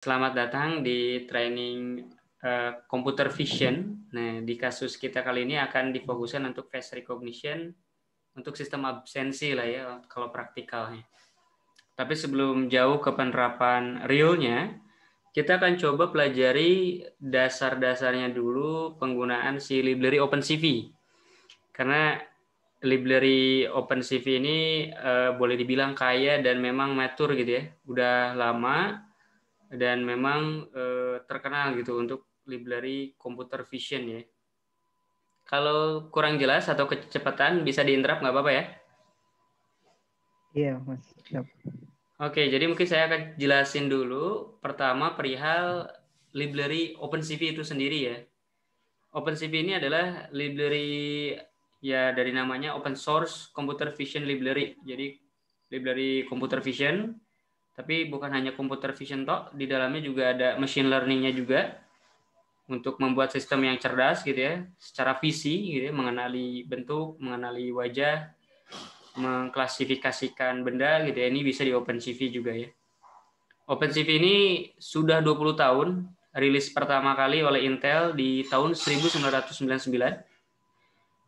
Selamat datang di training uh, computer vision. Nah, di kasus kita kali ini akan difokuskan untuk face recognition, untuk sistem absensi lah ya kalau praktikalnya. Tapi sebelum jauh ke penerapan realnya, kita akan coba pelajari dasar-dasarnya dulu penggunaan si library OpenCV. Karena library OpenCV ini uh, boleh dibilang kaya dan memang mature gitu ya. Udah lama dan memang eh, terkenal gitu untuk library computer vision ya. Kalau kurang jelas atau kecepatan bisa diinterap nggak apa-apa ya? Iya mas. Yep. Oke, jadi mungkin saya akan jelasin dulu pertama perihal library OpenCV itu sendiri ya. OpenCV ini adalah library ya dari namanya open source computer vision library. Jadi library computer vision tapi bukan hanya computer vision tok di dalamnya juga ada machine learningnya juga untuk membuat sistem yang cerdas gitu ya, secara visi gitu ya, mengenali bentuk, mengenali wajah, mengklasifikasikan benda gitu ya. Ini bisa di OpenCV juga ya. OpenCV ini sudah 20 tahun, rilis pertama kali oleh Intel di tahun 1999.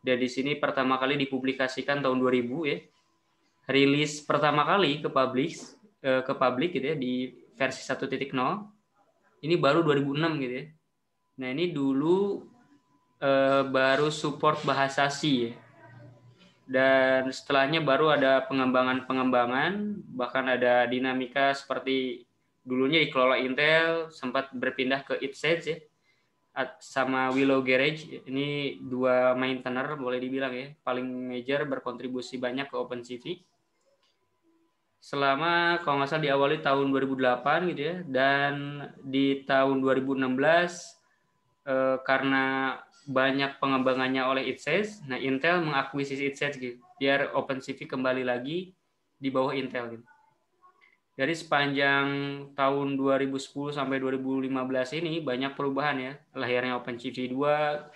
Dan di sini pertama kali dipublikasikan tahun 2000 ya. Rilis pertama kali ke publish Eh, ke publik gitu ya di versi 1.0 ini baru 2006 gitu ya nah ini dulu eh, baru support bahasa C ya. dan setelahnya baru ada pengembangan-pengembangan bahkan ada dinamika seperti dulunya dikelola Intel sempat berpindah ke IPSED ya sama Willow Garage ini dua maintainer boleh dibilang ya paling major berkontribusi banyak ke OpenCV selama kalau nggak salah diawali tahun 2008 gitu ya dan di tahun 2016 eh, karena banyak pengembangannya oleh ITSES, nah Intel mengakuisisi ITSES gitu, biar OpenCV kembali lagi di bawah Intel gitu. Dari sepanjang tahun 2010 sampai 2015 ini banyak perubahan ya, lahirnya OpenCV 2,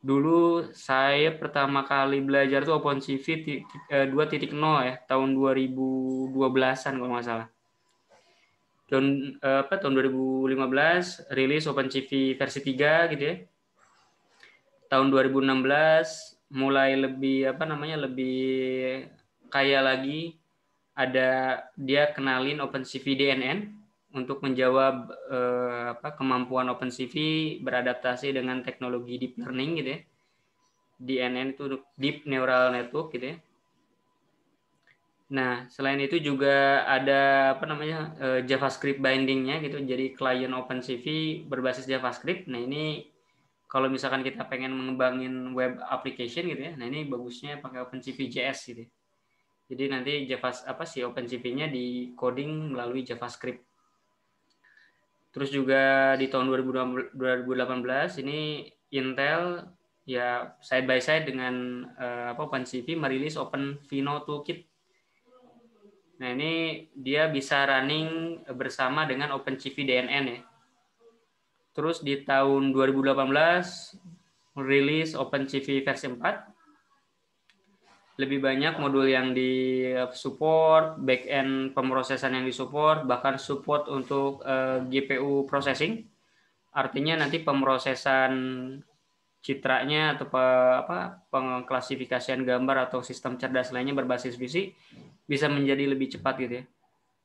dulu saya pertama kali belajar tuh open eh, titik 2.0 ya tahun 2012-an kalau nggak salah tahun eh, apa tahun 2015 rilis open cv versi 3 gitu ya tahun 2016 mulai lebih apa namanya lebih kaya lagi ada dia kenalin open cv DNN untuk menjawab eh, apa, kemampuan OpenCV beradaptasi dengan teknologi deep learning gitu ya. DNN itu deep neural network gitu ya. Nah, selain itu juga ada apa namanya eh, JavaScript bindingnya gitu. Jadi klien OpenCV berbasis JavaScript. Nah ini kalau misalkan kita pengen mengembangin web application gitu ya, nah ini bagusnya pakai OpenCV JS gitu. Ya. Jadi nanti JavaScript apa sih OpenCV-nya di coding melalui JavaScript Terus juga di tahun 2018 ini Intel ya side by side dengan uh, apa OpenCV merilis Open Vino Toolkit. Nah, ini dia bisa running bersama dengan OpenCV DNN ya. Terus di tahun 2018 merilis OpenCV versi 4 lebih banyak modul yang di eh, support, back end pemrosesan yang di support, bahkan support untuk uh, eh, GPU processing. Artinya nanti pemrosesan citranya atau pe, apa pengklasifikasian gambar atau sistem cerdas lainnya berbasis visi bisa menjadi lebih cepat gitu ya.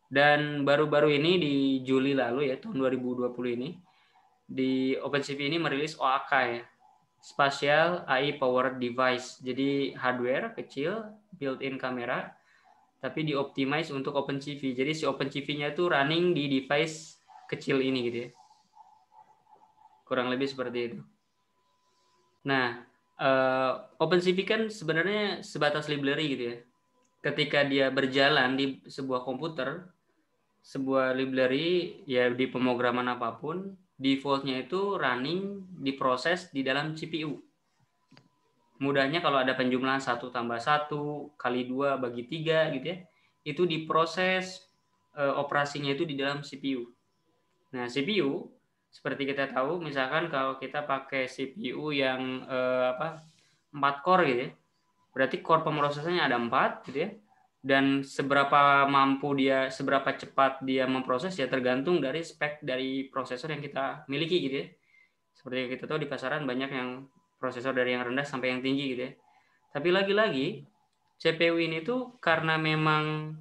Dan baru-baru ini di Juli lalu ya tahun 2020 ini di OpenCV ini merilis OAK ya spatial AI power device. Jadi hardware kecil, built-in kamera, tapi dioptimize untuk OpenCV. Jadi si OpenCV-nya itu running di device kecil ini gitu ya. Kurang lebih seperti itu. Nah, uh, eh, OpenCV kan sebenarnya sebatas library gitu ya. Ketika dia berjalan di sebuah komputer, sebuah library ya di pemrograman apapun defaultnya itu running diproses di dalam CPU. Mudahnya kalau ada penjumlahan satu tambah satu kali dua bagi tiga gitu ya, itu diproses eh, operasinya itu di dalam CPU. Nah, CPU seperti kita tahu misalkan kalau kita pakai CPU yang eh, apa empat core gitu ya, berarti core pemrosesannya ada empat gitu ya dan seberapa mampu dia seberapa cepat dia memproses ya tergantung dari spek dari prosesor yang kita miliki gitu ya seperti yang kita tahu di pasaran banyak yang prosesor dari yang rendah sampai yang tinggi gitu ya tapi lagi-lagi CPU ini tuh karena memang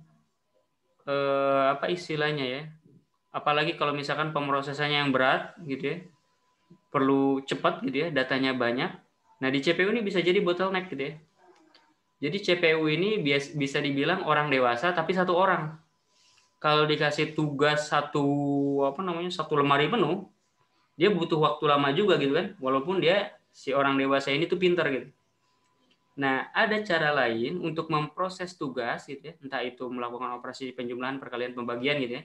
eh, apa istilahnya ya apalagi kalau misalkan pemrosesannya yang berat gitu ya perlu cepat gitu ya datanya banyak nah di CPU ini bisa jadi bottleneck gitu ya jadi CPU ini bisa dibilang orang dewasa tapi satu orang. Kalau dikasih tugas satu apa namanya satu lemari penuh, dia butuh waktu lama juga gitu kan. Walaupun dia si orang dewasa ini tuh pinter gitu. Nah, ada cara lain untuk memproses tugas gitu ya, entah itu melakukan operasi penjumlahan, perkalian, pembagian gitu ya.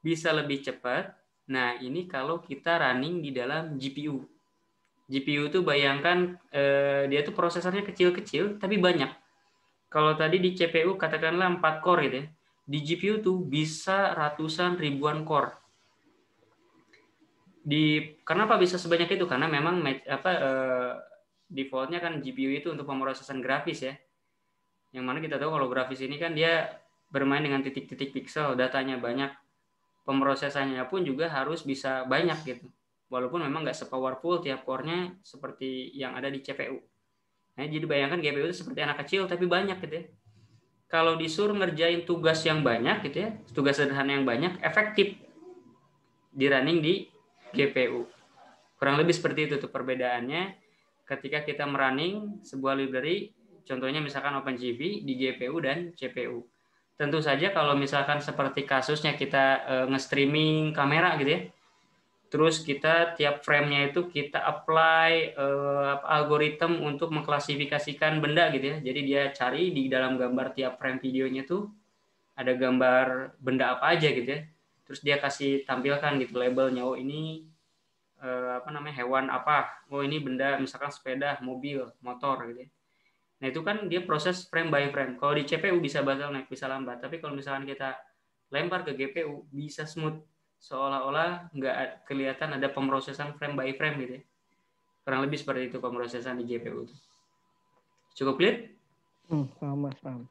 Bisa lebih cepat. Nah, ini kalau kita running di dalam GPU GPU itu bayangkan eh, dia tuh prosesornya kecil-kecil tapi banyak. Kalau tadi di CPU katakanlah 4 core gitu ya. Di GPU tuh bisa ratusan ribuan core. Di kenapa bisa sebanyak itu? Karena memang apa eh, defaultnya kan GPU itu untuk pemrosesan grafis ya. Yang mana kita tahu kalau grafis ini kan dia bermain dengan titik-titik pixel, datanya banyak, pemrosesannya pun juga harus bisa banyak gitu walaupun memang nggak sepowerful tiap core-nya seperti yang ada di CPU. Nah, jadi bayangkan GPU itu seperti anak kecil tapi banyak gitu ya. Kalau disuruh ngerjain tugas yang banyak gitu ya, tugas sederhana yang banyak, efektif di running di GPU. Kurang lebih seperti itu tuh perbedaannya ketika kita merunning sebuah library, contohnya misalkan OpenGV di GPU dan CPU. Tentu saja kalau misalkan seperti kasusnya kita e, nge-streaming kamera gitu ya, Terus kita tiap framenya itu kita apply uh, eh, algoritma untuk mengklasifikasikan benda gitu ya. Jadi dia cari di dalam gambar tiap frame videonya tuh ada gambar benda apa aja gitu ya. Terus dia kasih tampilkan gitu labelnya. Oh ini uh, apa namanya hewan apa? Oh ini benda misalkan sepeda, mobil, motor gitu ya. Nah itu kan dia proses frame by frame. Kalau di CPU bisa naik bisa lambat. Tapi kalau misalkan kita lempar ke GPU bisa smooth seolah-olah nggak kelihatan ada pemrosesan frame by frame gitu ya. Kurang lebih seperti itu pemrosesan di GPU itu. Cukup clear? Hmm, sama, sama. Oke.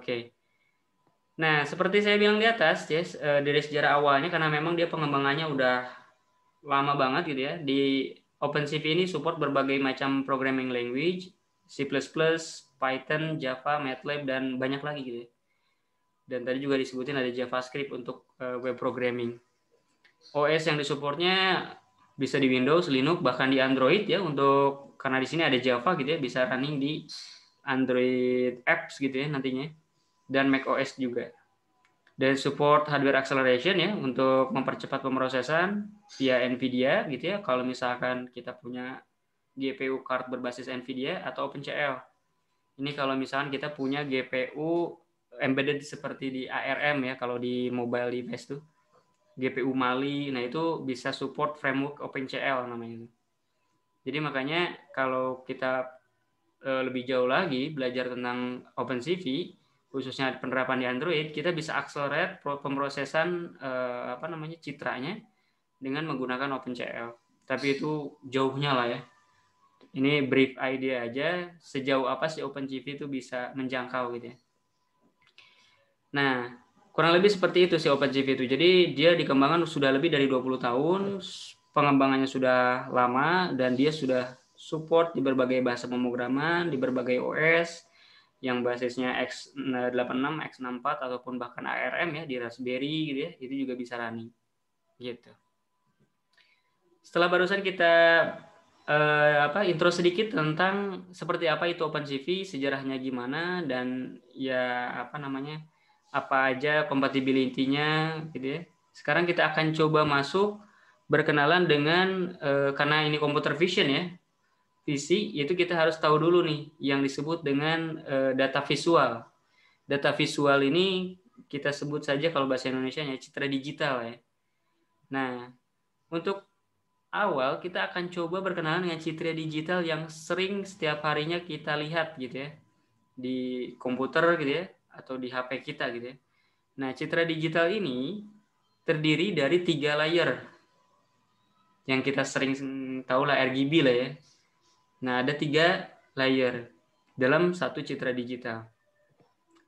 Okay. Nah, seperti saya bilang di atas, yes, eh, dari sejarah awalnya karena memang dia pengembangannya udah lama banget gitu ya. Di OpenCV ini support berbagai macam programming language, C++, Python, Java, MATLAB, dan banyak lagi gitu ya. Dan tadi juga disebutin ada JavaScript untuk eh, web programming. OS yang disupportnya bisa di Windows, Linux, bahkan di Android ya untuk karena di sini ada Java gitu ya bisa running di Android apps gitu ya nantinya dan Mac OS juga. Dan support hardware acceleration ya untuk mempercepat pemrosesan via NVIDIA gitu ya kalau misalkan kita punya GPU card berbasis NVIDIA atau OpenCL. Ini kalau misalkan kita punya GPU embedded seperti di ARM ya kalau di mobile device tuh GPU Mali. Nah, itu bisa support framework OpenCL namanya. Jadi makanya kalau kita e, lebih jauh lagi belajar tentang OpenCV khususnya penerapan di Android, kita bisa accelerate pemrosesan e, apa namanya citranya dengan menggunakan OpenCL. Tapi itu jauhnya lah ya. Ini brief idea aja sejauh apa sih OpenCV itu bisa menjangkau gitu ya. Nah, Kurang lebih seperti itu si CV itu. Jadi dia dikembangkan sudah lebih dari 20 tahun, pengembangannya sudah lama dan dia sudah support di berbagai bahasa pemrograman, di berbagai OS yang basisnya x86, eh, x64 ataupun bahkan ARM ya di Raspberry gitu ya, itu juga bisa running. Gitu. Setelah barusan kita eh, apa intro sedikit tentang seperti apa itu OpenCV, sejarahnya gimana dan ya apa namanya? apa aja kompatibilitinya gitu ya. Sekarang kita akan coba masuk berkenalan dengan eh, karena ini computer vision ya. Visi itu kita harus tahu dulu nih yang disebut dengan eh, data visual. Data visual ini kita sebut saja kalau bahasa Indonesia ya citra digital ya. Nah, untuk awal kita akan coba berkenalan dengan citra digital yang sering setiap harinya kita lihat gitu ya di komputer gitu ya atau di HP kita gitu ya. Nah, citra digital ini terdiri dari tiga layer yang kita sering tahu lah RGB lah ya. Nah, ada tiga layer dalam satu citra digital.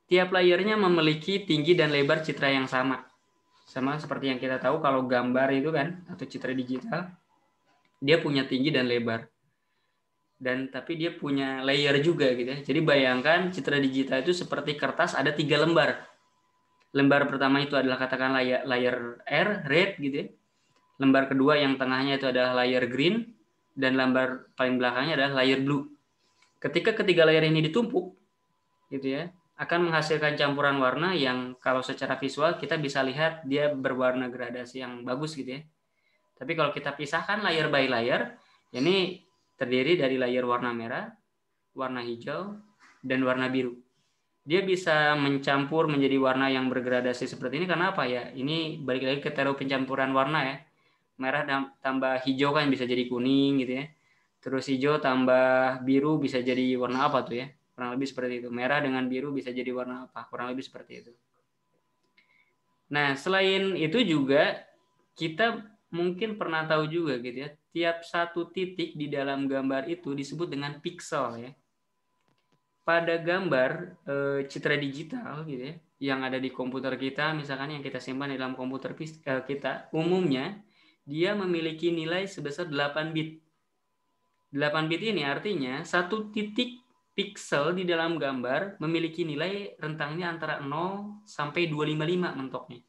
Tiap layernya memiliki tinggi dan lebar citra yang sama. Sama seperti yang kita tahu kalau gambar itu kan atau citra digital, dia punya tinggi dan lebar dan tapi dia punya layer juga gitu ya. Jadi bayangkan citra digital itu seperti kertas ada tiga lembar. Lembar pertama itu adalah katakan layer, layer R, red gitu ya. Lembar kedua yang tengahnya itu adalah layer green dan lembar paling belakangnya adalah layer blue. Ketika ketiga layer ini ditumpuk gitu ya, akan menghasilkan campuran warna yang kalau secara visual kita bisa lihat dia berwarna gradasi yang bagus gitu ya. Tapi kalau kita pisahkan layer by layer, ini terdiri dari layer warna merah, warna hijau, dan warna biru. Dia bisa mencampur menjadi warna yang bergradasi seperti ini karena apa ya? Ini balik lagi ke teori pencampuran warna ya. Merah tambah hijau kan bisa jadi kuning gitu ya. Terus hijau tambah biru bisa jadi warna apa tuh ya? Kurang lebih seperti itu. Merah dengan biru bisa jadi warna apa? Kurang lebih seperti itu. Nah, selain itu juga kita mungkin pernah tahu juga gitu ya. Tiap satu titik di dalam gambar itu disebut dengan pixel ya. Pada gambar e, citra digital gitu ya, yang ada di komputer kita, misalkan yang kita simpan di dalam komputer eh, kita, umumnya dia memiliki nilai sebesar 8 bit. 8 bit ini artinya satu titik pixel di dalam gambar memiliki nilai rentangnya antara 0 sampai 255 mentoknya.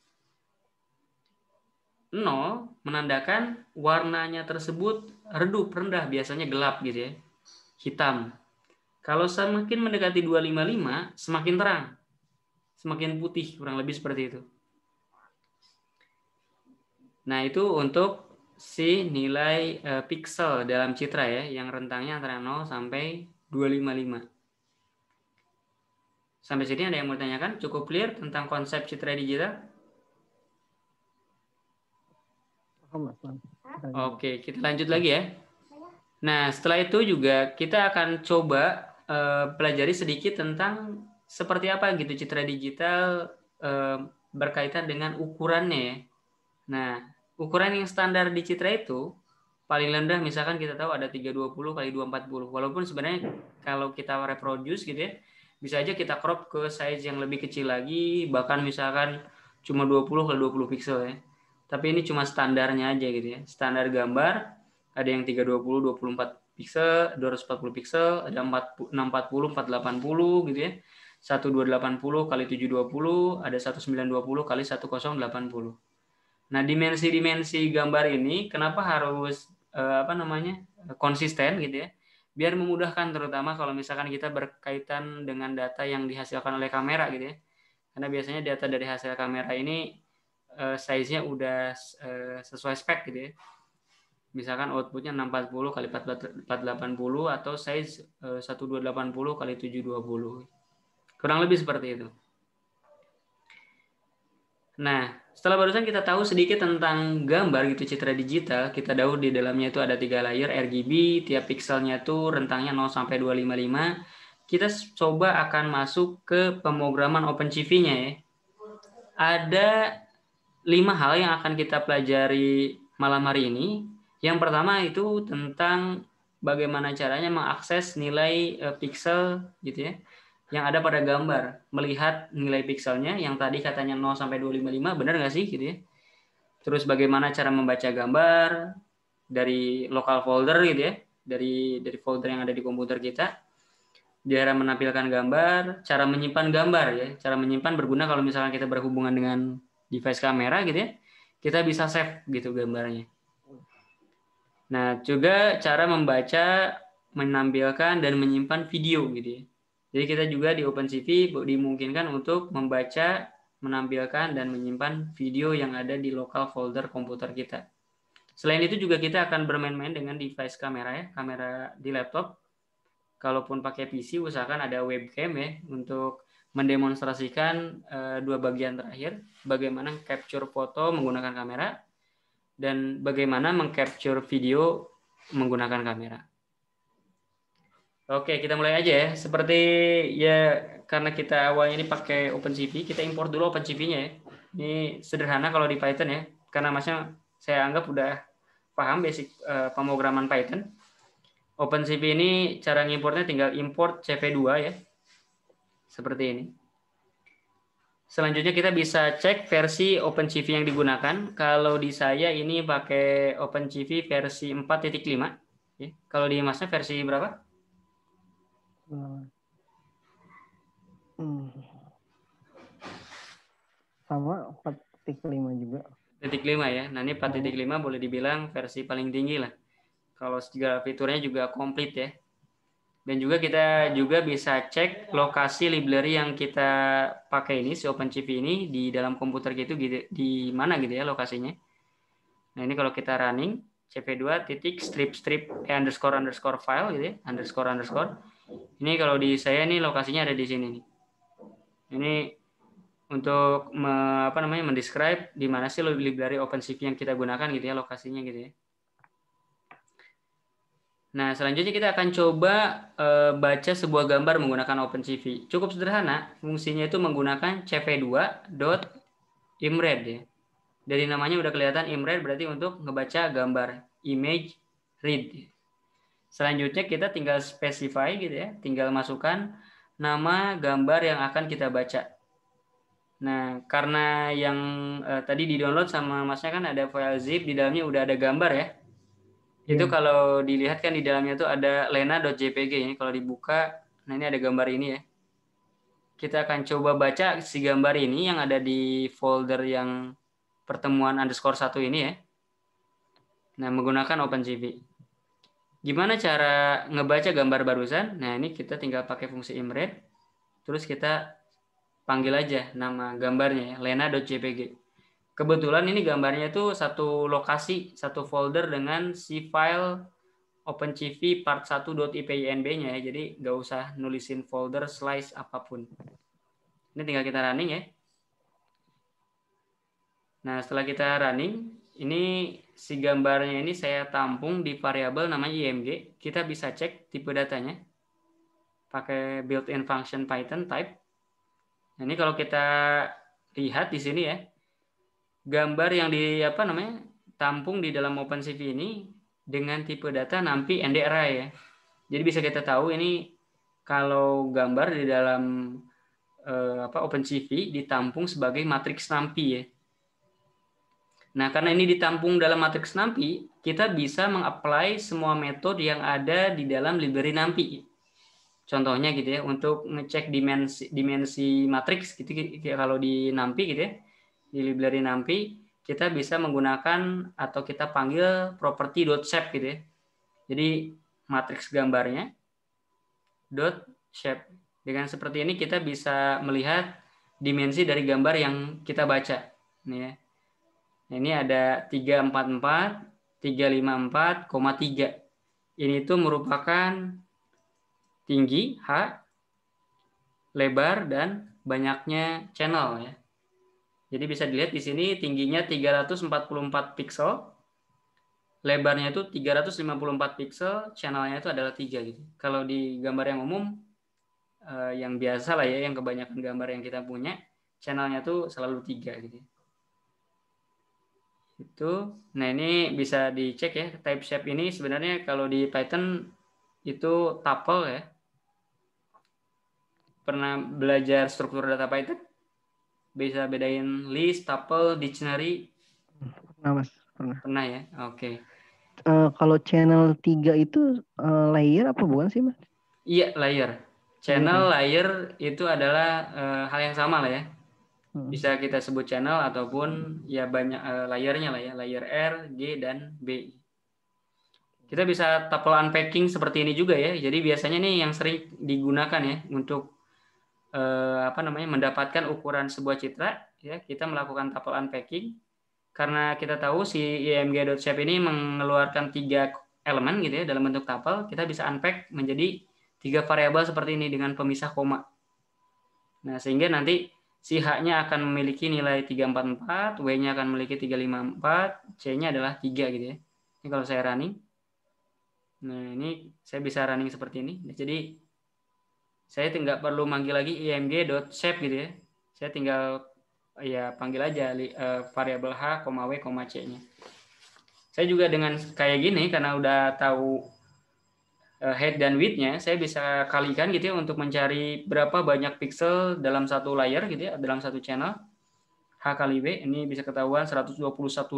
0 menandakan warnanya tersebut redup, rendah, biasanya gelap gitu ya. Hitam. Kalau semakin mendekati 255, semakin terang. Semakin putih, kurang lebih seperti itu. Nah, itu untuk si nilai e, eh, pixel dalam citra ya, yang rentangnya antara 0 sampai 255. Sampai sini ada yang mau ditanyakan? Cukup clear tentang konsep citra digital? Oke, kita lanjut lagi ya. Nah, setelah itu juga kita akan coba uh, pelajari sedikit tentang seperti apa gitu citra digital uh, berkaitan dengan ukurannya. Ya. Nah, ukuran yang standar di citra itu paling rendah misalkan kita tahu ada 320 kali 240. Walaupun sebenarnya kalau kita reproduce gitu ya, bisa aja kita crop ke size yang lebih kecil lagi, bahkan misalkan cuma 20 kali 20 pixel ya tapi ini cuma standarnya aja gitu ya standar gambar ada yang 320 24 pixel 240 pixel ada 640 480 gitu ya 1280 kali 720 ada 1920 kali 1080 nah dimensi-dimensi gambar ini kenapa harus eh, apa namanya konsisten gitu ya biar memudahkan terutama kalau misalkan kita berkaitan dengan data yang dihasilkan oleh kamera gitu ya karena biasanya data dari hasil kamera ini uh, size-nya udah uh, sesuai spek gitu ya. Misalkan outputnya 640 kali 480 atau size eh, uh, 1280 kali 720. Kurang lebih seperti itu. Nah, setelah barusan kita tahu sedikit tentang gambar gitu citra digital, kita tahu di dalamnya itu ada tiga layer RGB, tiap pikselnya itu rentangnya 0 sampai 255. Kita coba akan masuk ke pemrograman OpenCV-nya ya. Ada lima hal yang akan kita pelajari malam hari ini. Yang pertama itu tentang bagaimana caranya mengakses nilai eh, pixel gitu ya yang ada pada gambar, melihat nilai pikselnya yang tadi katanya 0 sampai 255, benar nggak sih gitu ya? Terus bagaimana cara membaca gambar dari lokal folder gitu ya, dari dari folder yang ada di komputer kita. Cara menampilkan gambar, cara menyimpan gambar ya, cara menyimpan berguna kalau misalnya kita berhubungan dengan device kamera gitu ya, kita bisa save gitu gambarnya. Nah, juga cara membaca, menampilkan dan menyimpan video gitu ya. Jadi kita juga di OpenCV dimungkinkan untuk membaca, menampilkan dan menyimpan video yang ada di lokal folder komputer kita. Selain itu juga kita akan bermain-main dengan device kamera ya, kamera di laptop. Kalaupun pakai PC usahakan ada webcam ya untuk mendemonstrasikan uh, dua bagian terakhir, bagaimana capture foto menggunakan kamera dan bagaimana mengcapture video menggunakan kamera. Oke, kita mulai aja ya. Seperti ya karena kita awalnya ini pakai OpenCV, kita import dulu OpenCV-nya ya. Ini sederhana kalau di Python ya, karena masnya saya anggap udah paham basic uh, pemrograman Python. OpenCV ini cara ngimportnya tinggal import CV2 ya seperti ini. Selanjutnya kita bisa cek versi OpenCV yang digunakan. Kalau di saya ini pakai OpenCV versi 4.5. Ya, kalau di Masnya versi berapa? Eh, hmm. Sama 4.5 juga. 5 ya. Nah ini 4.5 boleh dibilang versi paling tinggi lah. Kalau segala fiturnya juga komplit ya. Dan juga kita juga bisa cek lokasi library yang kita pakai ini, si OpenCV ini di dalam komputer gitu, gitu di mana gitu ya lokasinya. Nah ini kalau kita running cv2 titik strip strip eh, underscore underscore file gitu ya, underscore underscore. Ini kalau di saya ini lokasinya ada di sini nih. Ini untuk me, apa namanya mendescribe di mana sih library OpenCV yang kita gunakan gitu ya lokasinya gitu ya. Nah, selanjutnya kita akan coba e, baca sebuah gambar menggunakan OpenCV. Cukup sederhana, fungsinya itu menggunakan cv2.imred. Ya. Dari namanya udah kelihatan imred berarti untuk ngebaca gambar, image, read. Selanjutnya kita tinggal specify gitu ya, tinggal masukkan nama gambar yang akan kita baca. Nah, karena yang e, tadi di-download sama masnya kan ada file zip, di dalamnya udah ada gambar ya. Itu hmm. kalau dilihat kan di dalamnya tuh ada lena.jpg ini kalau dibuka, nah ini ada gambar ini ya. Kita akan coba baca si gambar ini yang ada di folder yang pertemuan underscore satu ini ya. Nah, menggunakan OpenCV. Gimana cara ngebaca gambar barusan? Nah, ini kita tinggal pakai fungsi imread Terus kita panggil aja nama gambarnya, lena.jpg lena.jpg kebetulan ini gambarnya itu satu lokasi, satu folder dengan si file OpenCV part 1.ipynb-nya ya. Jadi nggak usah nulisin folder slice apapun. Ini tinggal kita running ya. Nah, setelah kita running, ini si gambarnya ini saya tampung di variabel namanya img. Kita bisa cek tipe datanya pakai built-in function Python type. Nah, ini kalau kita lihat di sini ya, gambar yang di apa namanya tampung di dalam OpenCV ini dengan tipe data NAMPI NDRA ya. Jadi bisa kita tahu ini kalau gambar di dalam eh, apa OpenCV ditampung sebagai matriks NAMPI ya. Nah, karena ini ditampung dalam matriks NAMPI, kita bisa mengapply semua metode yang ada di dalam library NAMPI. Contohnya gitu ya, untuk ngecek dimensi dimensi matriks gitu, gitu kalau di NAMPI gitu ya di library nampi kita bisa menggunakan atau kita panggil property dot shape gitu ya. Jadi matriks gambarnya dot shape. Dengan seperti ini kita bisa melihat dimensi dari gambar yang kita baca. Ini ya. Nah, ini ada 344, 354, 3. Ini itu merupakan tinggi H, lebar dan banyaknya channel ya. Jadi bisa dilihat di sini tingginya 344 pixel, lebarnya itu 354 pixel, channelnya itu adalah 3 gitu. Kalau di gambar yang umum, eh, yang biasa lah ya, yang kebanyakan gambar yang kita punya, channelnya itu selalu 3 gitu. Itu, nah ini bisa dicek ya, type shape ini sebenarnya kalau di Python itu tuple ya. Pernah belajar struktur data Python? bisa bedain list, tuple, dictionary? Pernah mas, pernah. Pernah ya, oke. Okay. Uh, eh, kalau channel 3 itu uh, layer apa bukan sih mas? Iya layer. Channel hmm. layer itu adalah uh, hal yang sama lah ya. Hmm. Bisa kita sebut channel ataupun ya banyak uh, layernya lah ya, layer R, G dan B. Kita bisa tuple unpacking seperti ini juga ya. Jadi biasanya nih yang sering digunakan ya untuk eh, apa namanya mendapatkan ukuran sebuah citra ya kita melakukan tapel unpacking karena kita tahu si img.shape ini mengeluarkan tiga elemen gitu ya dalam bentuk tapel kita bisa unpack menjadi tiga variabel seperti ini dengan pemisah koma nah sehingga nanti si h-nya akan memiliki nilai 344 w-nya akan memiliki 354 c-nya adalah 3 gitu ya ini kalau saya running nah ini saya bisa running seperti ini jadi saya tinggal perlu manggil lagi img img.shape gitu ya. Saya tinggal ya panggil aja uh, variabel h, w, koma c-nya. Saya juga dengan kayak gini karena udah tahu uh, eh, head dan width-nya, saya bisa kalikan gitu ya untuk mencari berapa banyak pixel dalam satu layer gitu ya, dalam satu channel. H kali W ini bisa ketahuan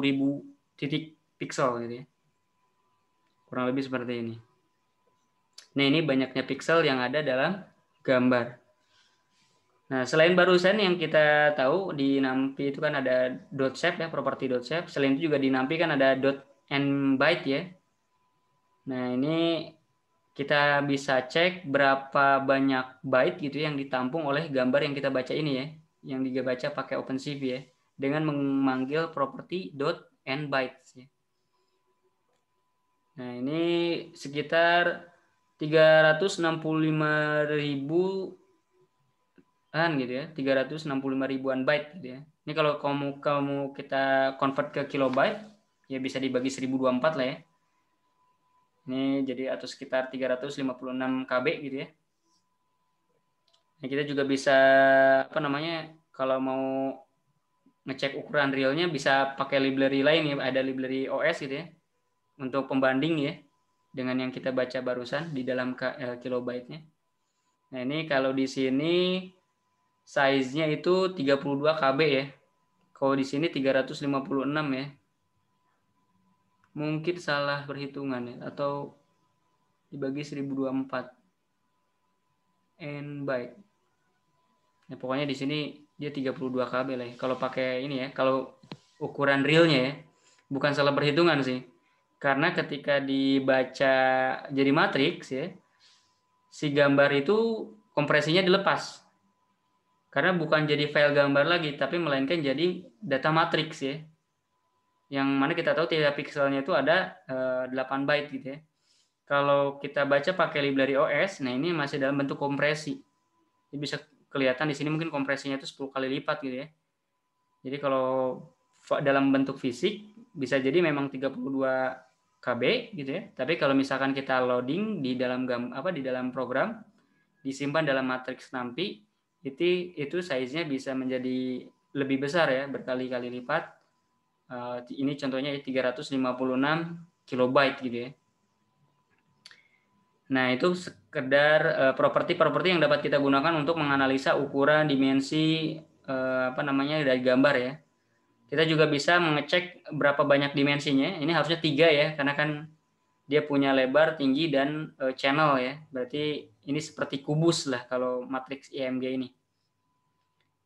ribu titik pixel gitu ya. Kurang lebih seperti ini. Nah, ini banyaknya pixel yang ada dalam gambar. Nah, selain barusan yang kita tahu di NumPy itu kan ada dot shape ya, properti dot shape. Selain itu juga di NumPy kan ada dot and byte ya. Nah, ini kita bisa cek berapa banyak byte gitu yang ditampung oleh gambar yang kita baca ini ya, yang dibaca pakai OpenCV ya, dengan memanggil properti dot and byte. Ya. Nah, ini sekitar 365 ribu an gitu ya 365 ribuan byte gitu ya ini kalau kamu kamu kita convert ke kilobyte ya bisa dibagi 1024 lah ya ini jadi atau sekitar 356 KB gitu ya nah, kita juga bisa apa namanya kalau mau ngecek ukuran realnya bisa pakai library lain ya ada library OS gitu ya untuk pembanding ya dengan yang kita baca barusan di dalam KL eh, kilobyte-nya. Nah, ini kalau di sini size-nya itu 32 KB ya. Kalau di sini 356 ya. Mungkin salah perhitungan ya atau dibagi 1024 n byte. Nah, pokoknya di sini dia 32 KB lah. Ya. Kalau pakai ini ya, kalau ukuran realnya ya, bukan salah perhitungan sih karena ketika dibaca jadi matriks ya, si gambar itu kompresinya dilepas. Karena bukan jadi file gambar lagi, tapi melainkan jadi data matriks ya. Yang mana kita tahu tiap pikselnya itu ada 8 eh, byte gitu ya. Kalau kita baca pakai library OS, nah ini masih dalam bentuk kompresi. Jadi bisa kelihatan di sini mungkin kompresinya itu 10 kali lipat gitu ya. Jadi kalau dalam bentuk fisik bisa jadi memang 32 KB gitu ya. Tapi kalau misalkan kita loading di dalam gam, apa di dalam program disimpan dalam matriks nampi itu itu size-nya bisa menjadi lebih besar ya berkali-kali lipat. Eh, ini contohnya 356 ya, kilobyte gitu ya. Nah, itu sekedar eh, properti-properti yang dapat kita gunakan untuk menganalisa ukuran, dimensi eh, apa namanya dari gambar ya. Kita juga bisa mengecek berapa banyak dimensinya. Ini harusnya tiga ya, karena kan dia punya lebar, tinggi, dan eh, channel ya. Berarti ini seperti kubus lah kalau matriks IMG ini.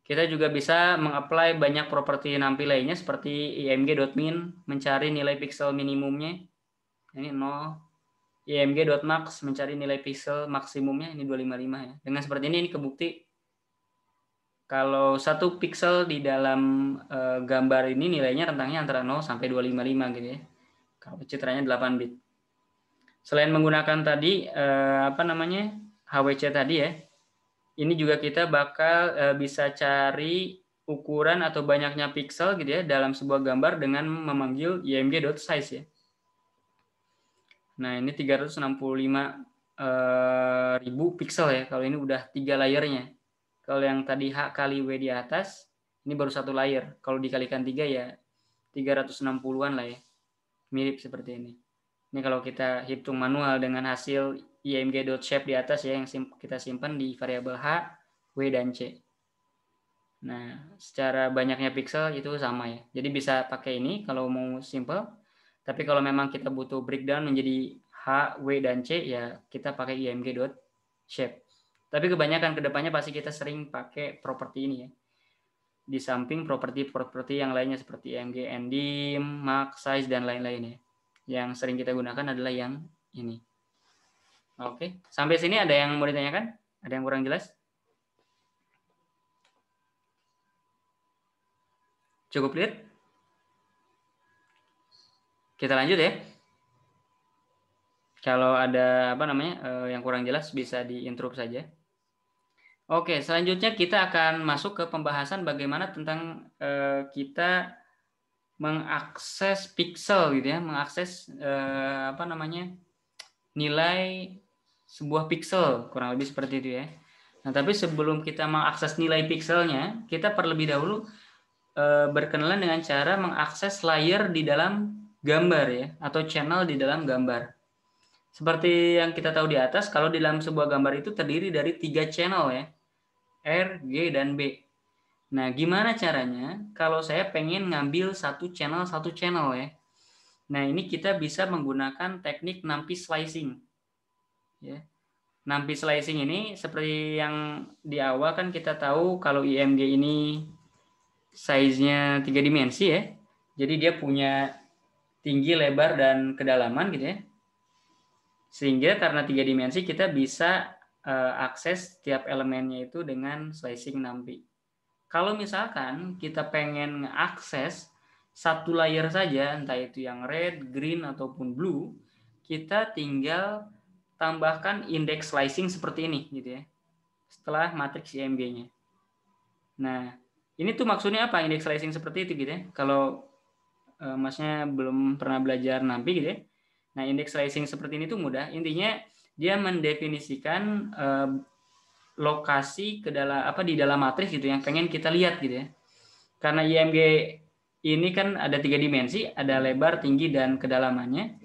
Kita juga bisa mengapply banyak properti nampi lainnya seperti img.min mencari nilai pixel minimumnya. Ini 0. img.max mencari nilai pixel maksimumnya ini 255 ya. Dengan seperti ini ini kebukti kalau satu pixel di dalam uh, gambar ini nilainya rentangnya antara 0 sampai 255 gitu ya. Kalau citranya 8 bit. Selain menggunakan tadi uh, apa namanya? HWC tadi ya. Ini juga kita bakal uh, bisa cari ukuran atau banyaknya pixel gitu ya dalam sebuah gambar dengan memanggil img.size ya. Nah, ini 365 ribu pixel ya. Kalau ini udah tiga layernya kalau yang tadi H kali W di atas, ini baru satu layer. Kalau dikalikan tiga ya 360-an lah ya. Mirip seperti ini. Ini kalau kita hitung manual dengan hasil img.shape di atas ya yang kita simpan di variabel H, W, dan C. Nah, secara banyaknya pixel itu sama ya. Jadi bisa pakai ini kalau mau simple. Tapi kalau memang kita butuh breakdown menjadi H, W, dan C, ya kita pakai img.shape. Tapi kebanyakan kedepannya pasti kita sering pakai properti ini ya. Di samping properti-properti yang lainnya seperti MG, ND, mark, size, dan lain lain ya. Yang sering kita gunakan adalah yang ini. Oke, sampai sini ada yang mau ditanyakan? Ada yang kurang jelas? Cukup clear? Kita lanjut ya kalau ada apa namanya eh, yang kurang jelas bisa diintrup saja. Oke, selanjutnya kita akan masuk ke pembahasan bagaimana tentang eh, kita mengakses pixel gitu ya, mengakses eh, apa namanya nilai sebuah pixel kurang lebih seperti itu ya. Nah, tapi sebelum kita mengakses nilai pixelnya, kita lebih dahulu eh, berkenalan dengan cara mengakses layer di dalam gambar ya, atau channel di dalam gambar. Seperti yang kita tahu di atas, kalau di dalam sebuah gambar itu terdiri dari tiga channel ya, R, G, dan B. Nah, gimana caranya kalau saya pengen ngambil satu channel, satu channel ya. Nah, ini kita bisa menggunakan teknik nampi slicing. Ya. Nampi slicing ini seperti yang di awal kan kita tahu kalau IMG ini size-nya tiga dimensi ya. Jadi dia punya tinggi, lebar, dan kedalaman gitu ya. Sehingga karena tiga dimensi kita bisa eh, akses tiap elemennya itu dengan slicing nampi. Kalau misalkan kita pengen akses satu layer saja, entah itu yang red, green, ataupun blue, kita tinggal tambahkan indeks slicing seperti ini, gitu ya, setelah matriks IMG-nya. Nah, ini tuh maksudnya apa indeks slicing seperti itu, gitu ya? Kalau eh, masnya belum pernah belajar nampi, gitu ya, Nah, indeks slicing seperti ini tuh mudah. Intinya dia mendefinisikan eh, lokasi ke dalam apa di dalam matriks gitu yang pengen kita lihat gitu ya. Karena IMG ini kan ada tiga dimensi, ada lebar, tinggi, dan kedalamannya.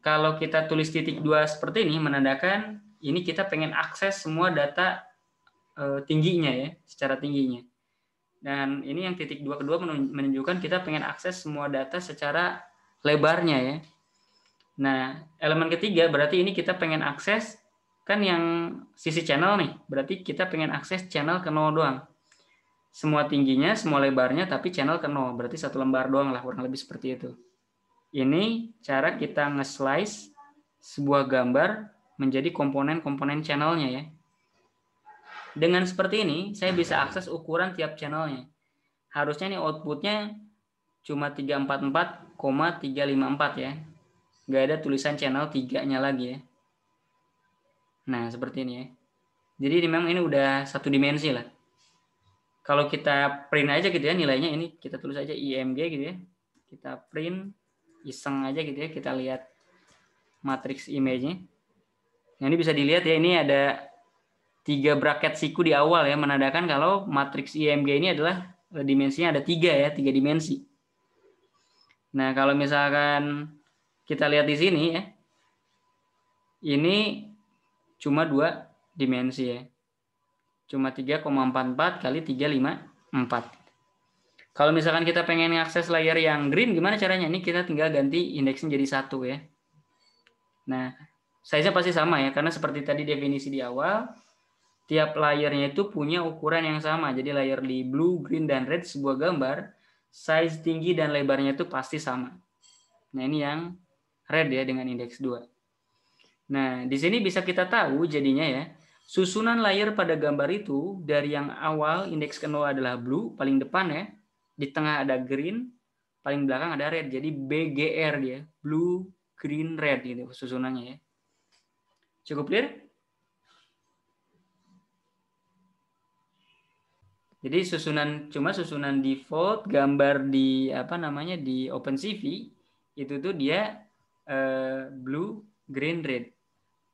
Kalau kita tulis titik dua seperti ini menandakan ini kita pengen akses semua data eh, tingginya ya, secara tingginya. Dan ini yang titik dua kedua menunjukkan kita pengen akses semua data secara lebarnya ya Nah, elemen ketiga berarti ini kita pengen akses kan yang sisi channel nih, berarti kita pengen akses channel ke nol doang. Semua tingginya, semua lebarnya, tapi channel ke nol, berarti satu lembar doang lah kurang lebih seperti itu. Ini cara kita nge-slice sebuah gambar menjadi komponen-komponen channelnya ya. Dengan seperti ini, saya bisa akses ukuran tiap channelnya. Harusnya nih outputnya cuma 344,354 ya nggak ada tulisan channel tiganya lagi ya. Nah, seperti ini ya. Jadi memang ini udah satu dimensi lah. Kalau kita print aja gitu ya nilainya ini kita tulis aja IMG gitu ya. Kita print iseng aja gitu ya kita lihat matriks image-nya. Nah, ini bisa dilihat ya ini ada tiga bracket siku di awal ya menandakan kalau matriks IMG ini adalah eh, dimensinya ada tiga ya tiga dimensi. Nah kalau misalkan kita lihat di sini ya. Ini cuma dua dimensi ya. Cuma 3,44 kali 354. Kalau misalkan kita pengen akses layar yang green, gimana caranya? Ini kita tinggal ganti indeksnya jadi satu ya. Nah, size-nya pasti sama ya, karena seperti tadi definisi di awal, tiap layarnya itu punya ukuran yang sama. Jadi layer di blue, green, dan red sebuah gambar, size tinggi dan lebarnya itu pasti sama. Nah, ini yang red ya dengan indeks 2. Nah, di sini bisa kita tahu jadinya ya, susunan layer pada gambar itu dari yang awal indeks ke-0 adalah blue paling depan ya, di tengah ada green, paling belakang ada red. Jadi BGR dia, blue, green, red gitu susunannya ya. Cukup clear? Jadi susunan cuma susunan default gambar di apa namanya di OpenCV itu tuh dia Eh, blue, green, red.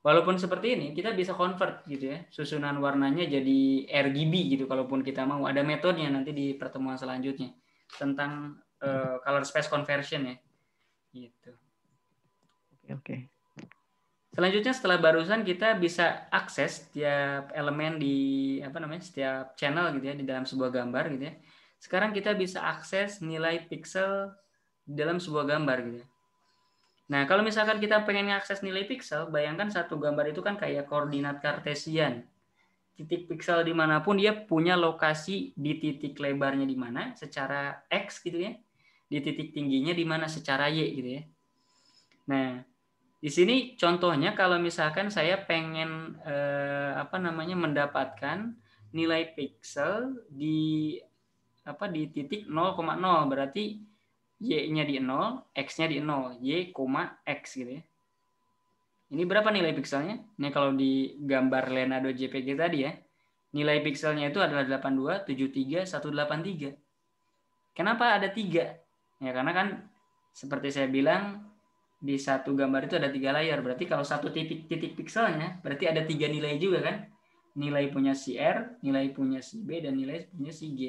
Walaupun seperti ini, kita bisa convert gitu ya, susunan warnanya jadi RGB gitu, kalaupun kita mau. Ada metodenya nanti di pertemuan selanjutnya tentang uh, color space conversion ya, gitu. Oke. Okay. Selanjutnya setelah barusan kita bisa akses setiap elemen di apa namanya setiap channel gitu ya di dalam sebuah gambar gitu ya. Sekarang kita bisa akses nilai pixel dalam sebuah gambar gitu ya. Nah, kalau misalkan kita pengen akses nilai piksel, bayangkan satu gambar itu kan kayak koordinat kartesian. Titik piksel dimanapun dia punya lokasi di titik lebarnya di mana secara X gitu ya. Di titik tingginya di mana secara Y gitu ya. Nah, di sini contohnya kalau misalkan saya pengen eh, apa namanya mendapatkan nilai piksel di apa di titik 0,0 berarti Y-nya di 0, X-nya di 0. Y, X gitu ya. Ini berapa nilai pikselnya? Ini kalau di gambar Leonardo JPG tadi ya. Nilai pikselnya itu adalah 82, 73, 183. Kenapa ada tiga? Ya karena kan seperti saya bilang di satu gambar itu ada tiga layar. Berarti kalau satu titik, titik pikselnya berarti ada tiga nilai juga kan? Nilai punya si R, nilai punya si B, dan nilai punya si G.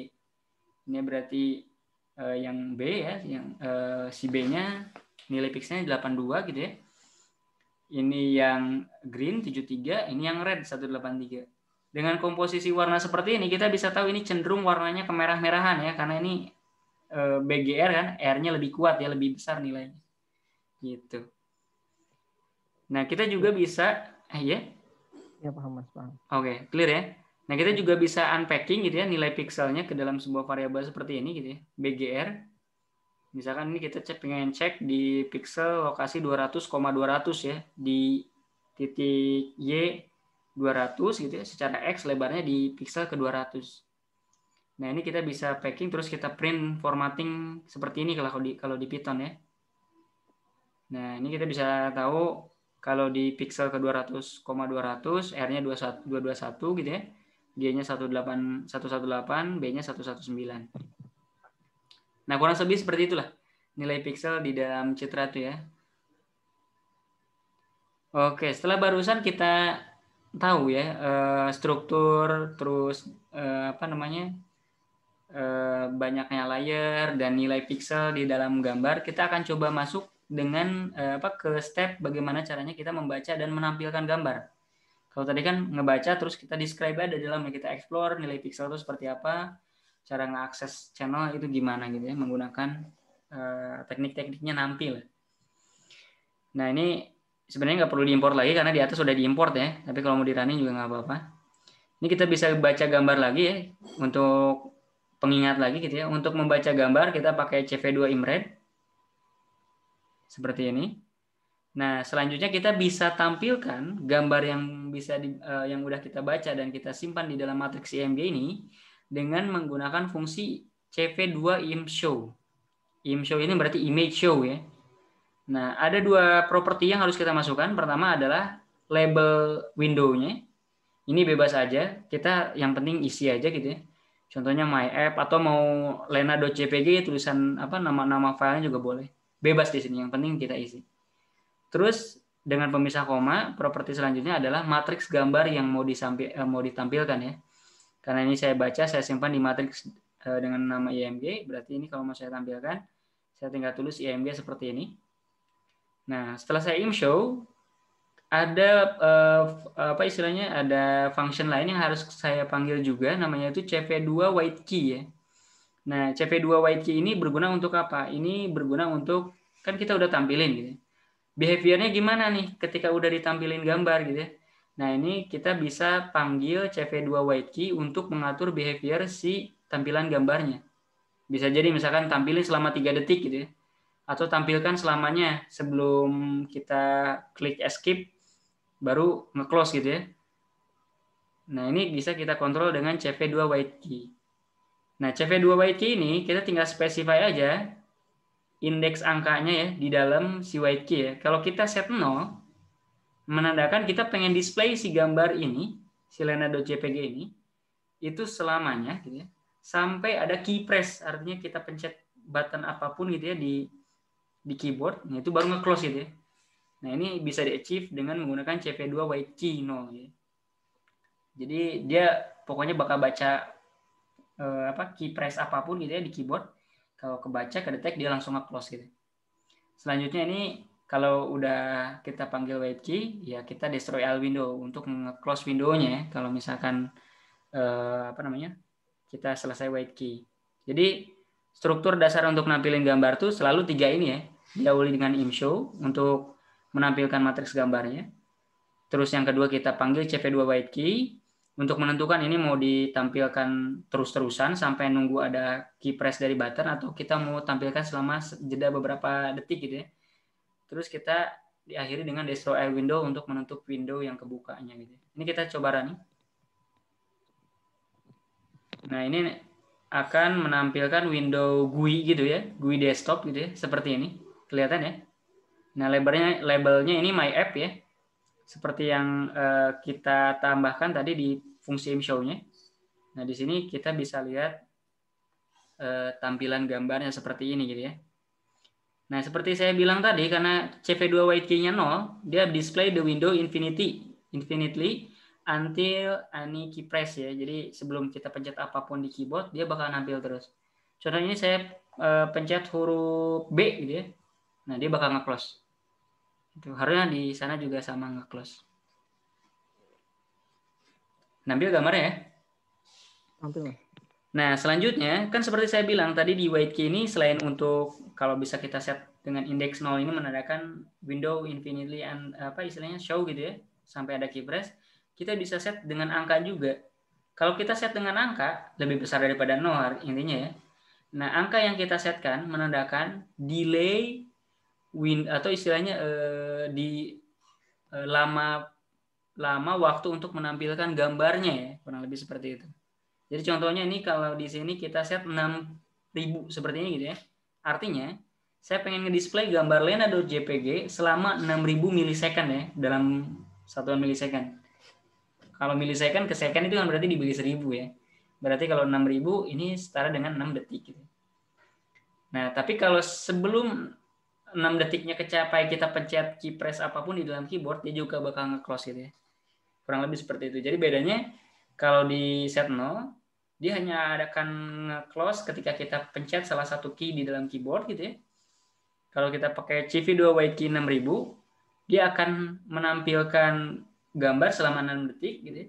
Ini berarti uh, yang B ya, yang uh, si B-nya nilai fixnya 82 gitu ya. Ini yang green 73, ini yang red 183. Dengan komposisi warna seperti ini kita bisa tahu ini cenderung warnanya kemerah-merahan ya karena ini uh, eh, BGR kan R-nya lebih kuat ya, lebih besar nilainya. Gitu. Nah, kita juga bisa eh, ya. Ya paham Mas, paham. Oke, okay, clear ya. Nah, kita juga bisa unpacking gitu ya nilai pikselnya ke dalam sebuah variabel seperti ini gitu ya, BGR. Misalkan ini kita cek pengen cek di piksel lokasi 200,200 200 ya, di titik Y 200 gitu ya, secara X lebarnya di piksel ke 200. Nah, ini kita bisa packing terus kita print formatting seperti ini kalau di kalau di Python ya. Nah, ini kita bisa tahu kalau di pixel ke 200,200 R-nya 21, 221 gitu ya G-nya 118, B-nya 119. Nah, kurang lebih seperti itulah nilai pixel di dalam citra itu ya. Oke, setelah barusan kita tahu ya eh, struktur terus eh, apa namanya eh, banyaknya layer dan nilai pixel di dalam gambar, kita akan coba masuk dengan apa ke step bagaimana caranya kita membaca dan menampilkan gambar. Kalau tadi kan ngebaca terus kita describe ada dalam ya, kita explore nilai pixel itu seperti apa, cara ngeakses channel itu gimana gitu ya menggunakan uh, teknik-tekniknya nampil. Nah ini sebenarnya nggak perlu diimpor lagi karena di atas sudah diimpor ya. Tapi kalau mau di juga nggak apa-apa. Ini kita bisa baca gambar lagi ya untuk pengingat lagi gitu ya. Untuk membaca gambar kita pakai CV2 Imred seperti ini. Nah, selanjutnya kita bisa tampilkan gambar yang bisa di, uh, yang udah kita baca dan kita simpan di dalam matriks IMG ini dengan menggunakan fungsi CV2 im show. Im show ini berarti image show ya. Nah, ada dua properti yang harus kita masukkan. Pertama adalah label window-nya. Ini bebas aja, kita yang penting isi aja gitu ya. Contohnya my app atau mau lena.jpg tulisan apa nama-nama filenya juga boleh. Bebas di sini, yang penting kita isi. Terus dengan pemisah koma, properti selanjutnya adalah matriks gambar yang mau eh, mau ditampilkan ya. Karena ini saya baca, saya simpan di matriks eh, dengan nama IMG, berarti ini kalau mau saya tampilkan, saya tinggal tulis IMG seperti ini. Nah, setelah saya im show, ada eh, apa istilahnya ada function lain yang harus saya panggil juga namanya itu cv 2 white key ya. Nah, cv 2 white key ini berguna untuk apa? Ini berguna untuk kan kita udah tampilin gitu. Ya behaviornya gimana nih ketika udah ditampilin gambar gitu ya. Nah ini kita bisa panggil CV2 White Key untuk mengatur behavior si tampilan gambarnya. Bisa jadi misalkan tampilin selama 3 detik gitu ya. Atau tampilkan selamanya sebelum kita klik escape baru nge-close gitu ya. Nah ini bisa kita kontrol dengan CV2 White Key. Nah CV2 White Key ini kita tinggal specify aja indeks angkanya ya di dalam si white key ya. Kalau kita set 0, menandakan kita pengen display si gambar ini, si lena.jpg ini, itu selamanya gitu ya, sampai ada key press, artinya kita pencet button apapun gitu ya di di keyboard, nah itu baru nge-close gitu ya. Nah ini bisa di-achieve dengan menggunakan cv 2 white key 0 gitu ya. Jadi dia pokoknya bakal baca eh, apa key press apapun gitu ya di keyboard, kalau kebaca ke detect dia langsung nge-close gitu. Selanjutnya ini kalau udah kita panggil wait key ya kita destroy all window untuk nge-close window-nya ya, kalau misalkan eh, apa namanya kita selesai wait key. Jadi struktur dasar untuk nampilin gambar tuh selalu tiga ini ya. Diawali dengan show untuk menampilkan matriks gambarnya. Terus yang kedua kita panggil cv2 wait key untuk menentukan ini mau ditampilkan terus-terusan sampai nunggu ada key press dari button atau kita mau tampilkan selama jeda beberapa detik gitu ya. Terus kita diakhiri dengan destroy window untuk menutup window yang kebukanya gitu. Ini kita coba running. Nah, ini akan menampilkan window GUI gitu ya, GUI desktop gitu ya, seperti ini. Kelihatan ya? Nah, labelnya labelnya ini my app ya seperti yang uh, kita tambahkan tadi di fungsi show-nya. Nah, di sini kita bisa lihat uh, tampilan gambarnya seperti ini gitu ya. Nah, seperti saya bilang tadi karena CV2 white key-nya 0, dia display the window infinity infinitely until any key press ya. Jadi sebelum kita pencet apapun di keyboard, dia bakal nampil terus. Contohnya ini saya uh, pencet huruf B gitu ya. Nah, dia bakal nge-close. Itu harusnya di sana juga sama nggak close. Nampil gambarnya ya? nambil Nah, selanjutnya kan seperti saya bilang tadi di white key ini selain untuk kalau bisa kita set dengan indeks 0 ini menandakan window infinitely and apa istilahnya show gitu ya, sampai ada key press, kita bisa set dengan angka juga. Kalau kita set dengan angka lebih besar daripada 0 intinya ya. Nah, angka yang kita setkan menandakan delay win atau istilahnya uh, di uh, lama lama waktu untuk menampilkan gambarnya ya kurang lebih seperti itu. Jadi contohnya ini kalau di sini kita set 6000 seperti ini gitu ya. Artinya saya pengen ngedisplay gambar lena.jpg selama 6000 milisecond ya dalam satuan milisecond. Kalau milisecond ke second itu kan berarti dibagi 1000 ya. Berarti kalau 6000 ini setara dengan 6 detik gitu. Nah, tapi kalau sebelum 6 detiknya kecapai kita pencet key press apapun di dalam keyboard dia juga bakal nge-close gitu ya. Kurang lebih seperti itu. Jadi bedanya kalau di set 0 dia hanya akan nge-close ketika kita pencet salah satu key di dalam keyboard gitu ya. Kalau kita pakai CV2 White Key 6000 dia akan menampilkan gambar selama 6 detik gitu ya.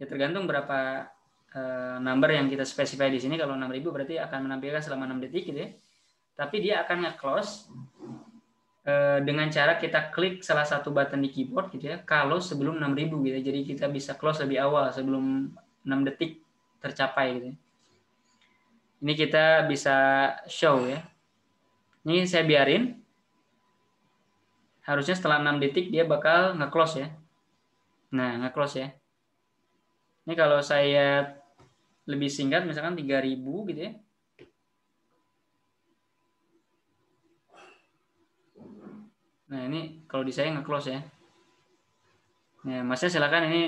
Ya tergantung berapa uh, number yang kita specify di sini kalau 6000 berarti akan menampilkan selama 6 detik gitu ya tapi dia akan nge-close eh, dengan cara kita klik salah satu button di keyboard gitu ya kalau sebelum 6000 gitu ya. jadi kita bisa close lebih awal sebelum 6 detik tercapai gitu ya. ini kita bisa show ya ini saya biarin harusnya setelah 6 detik dia bakal nge-close ya nah nge-close ya ini kalau saya lebih singkat misalkan 3000 gitu ya Nah ini kalau di saya nge-close ya. Nah, Masnya silakan ini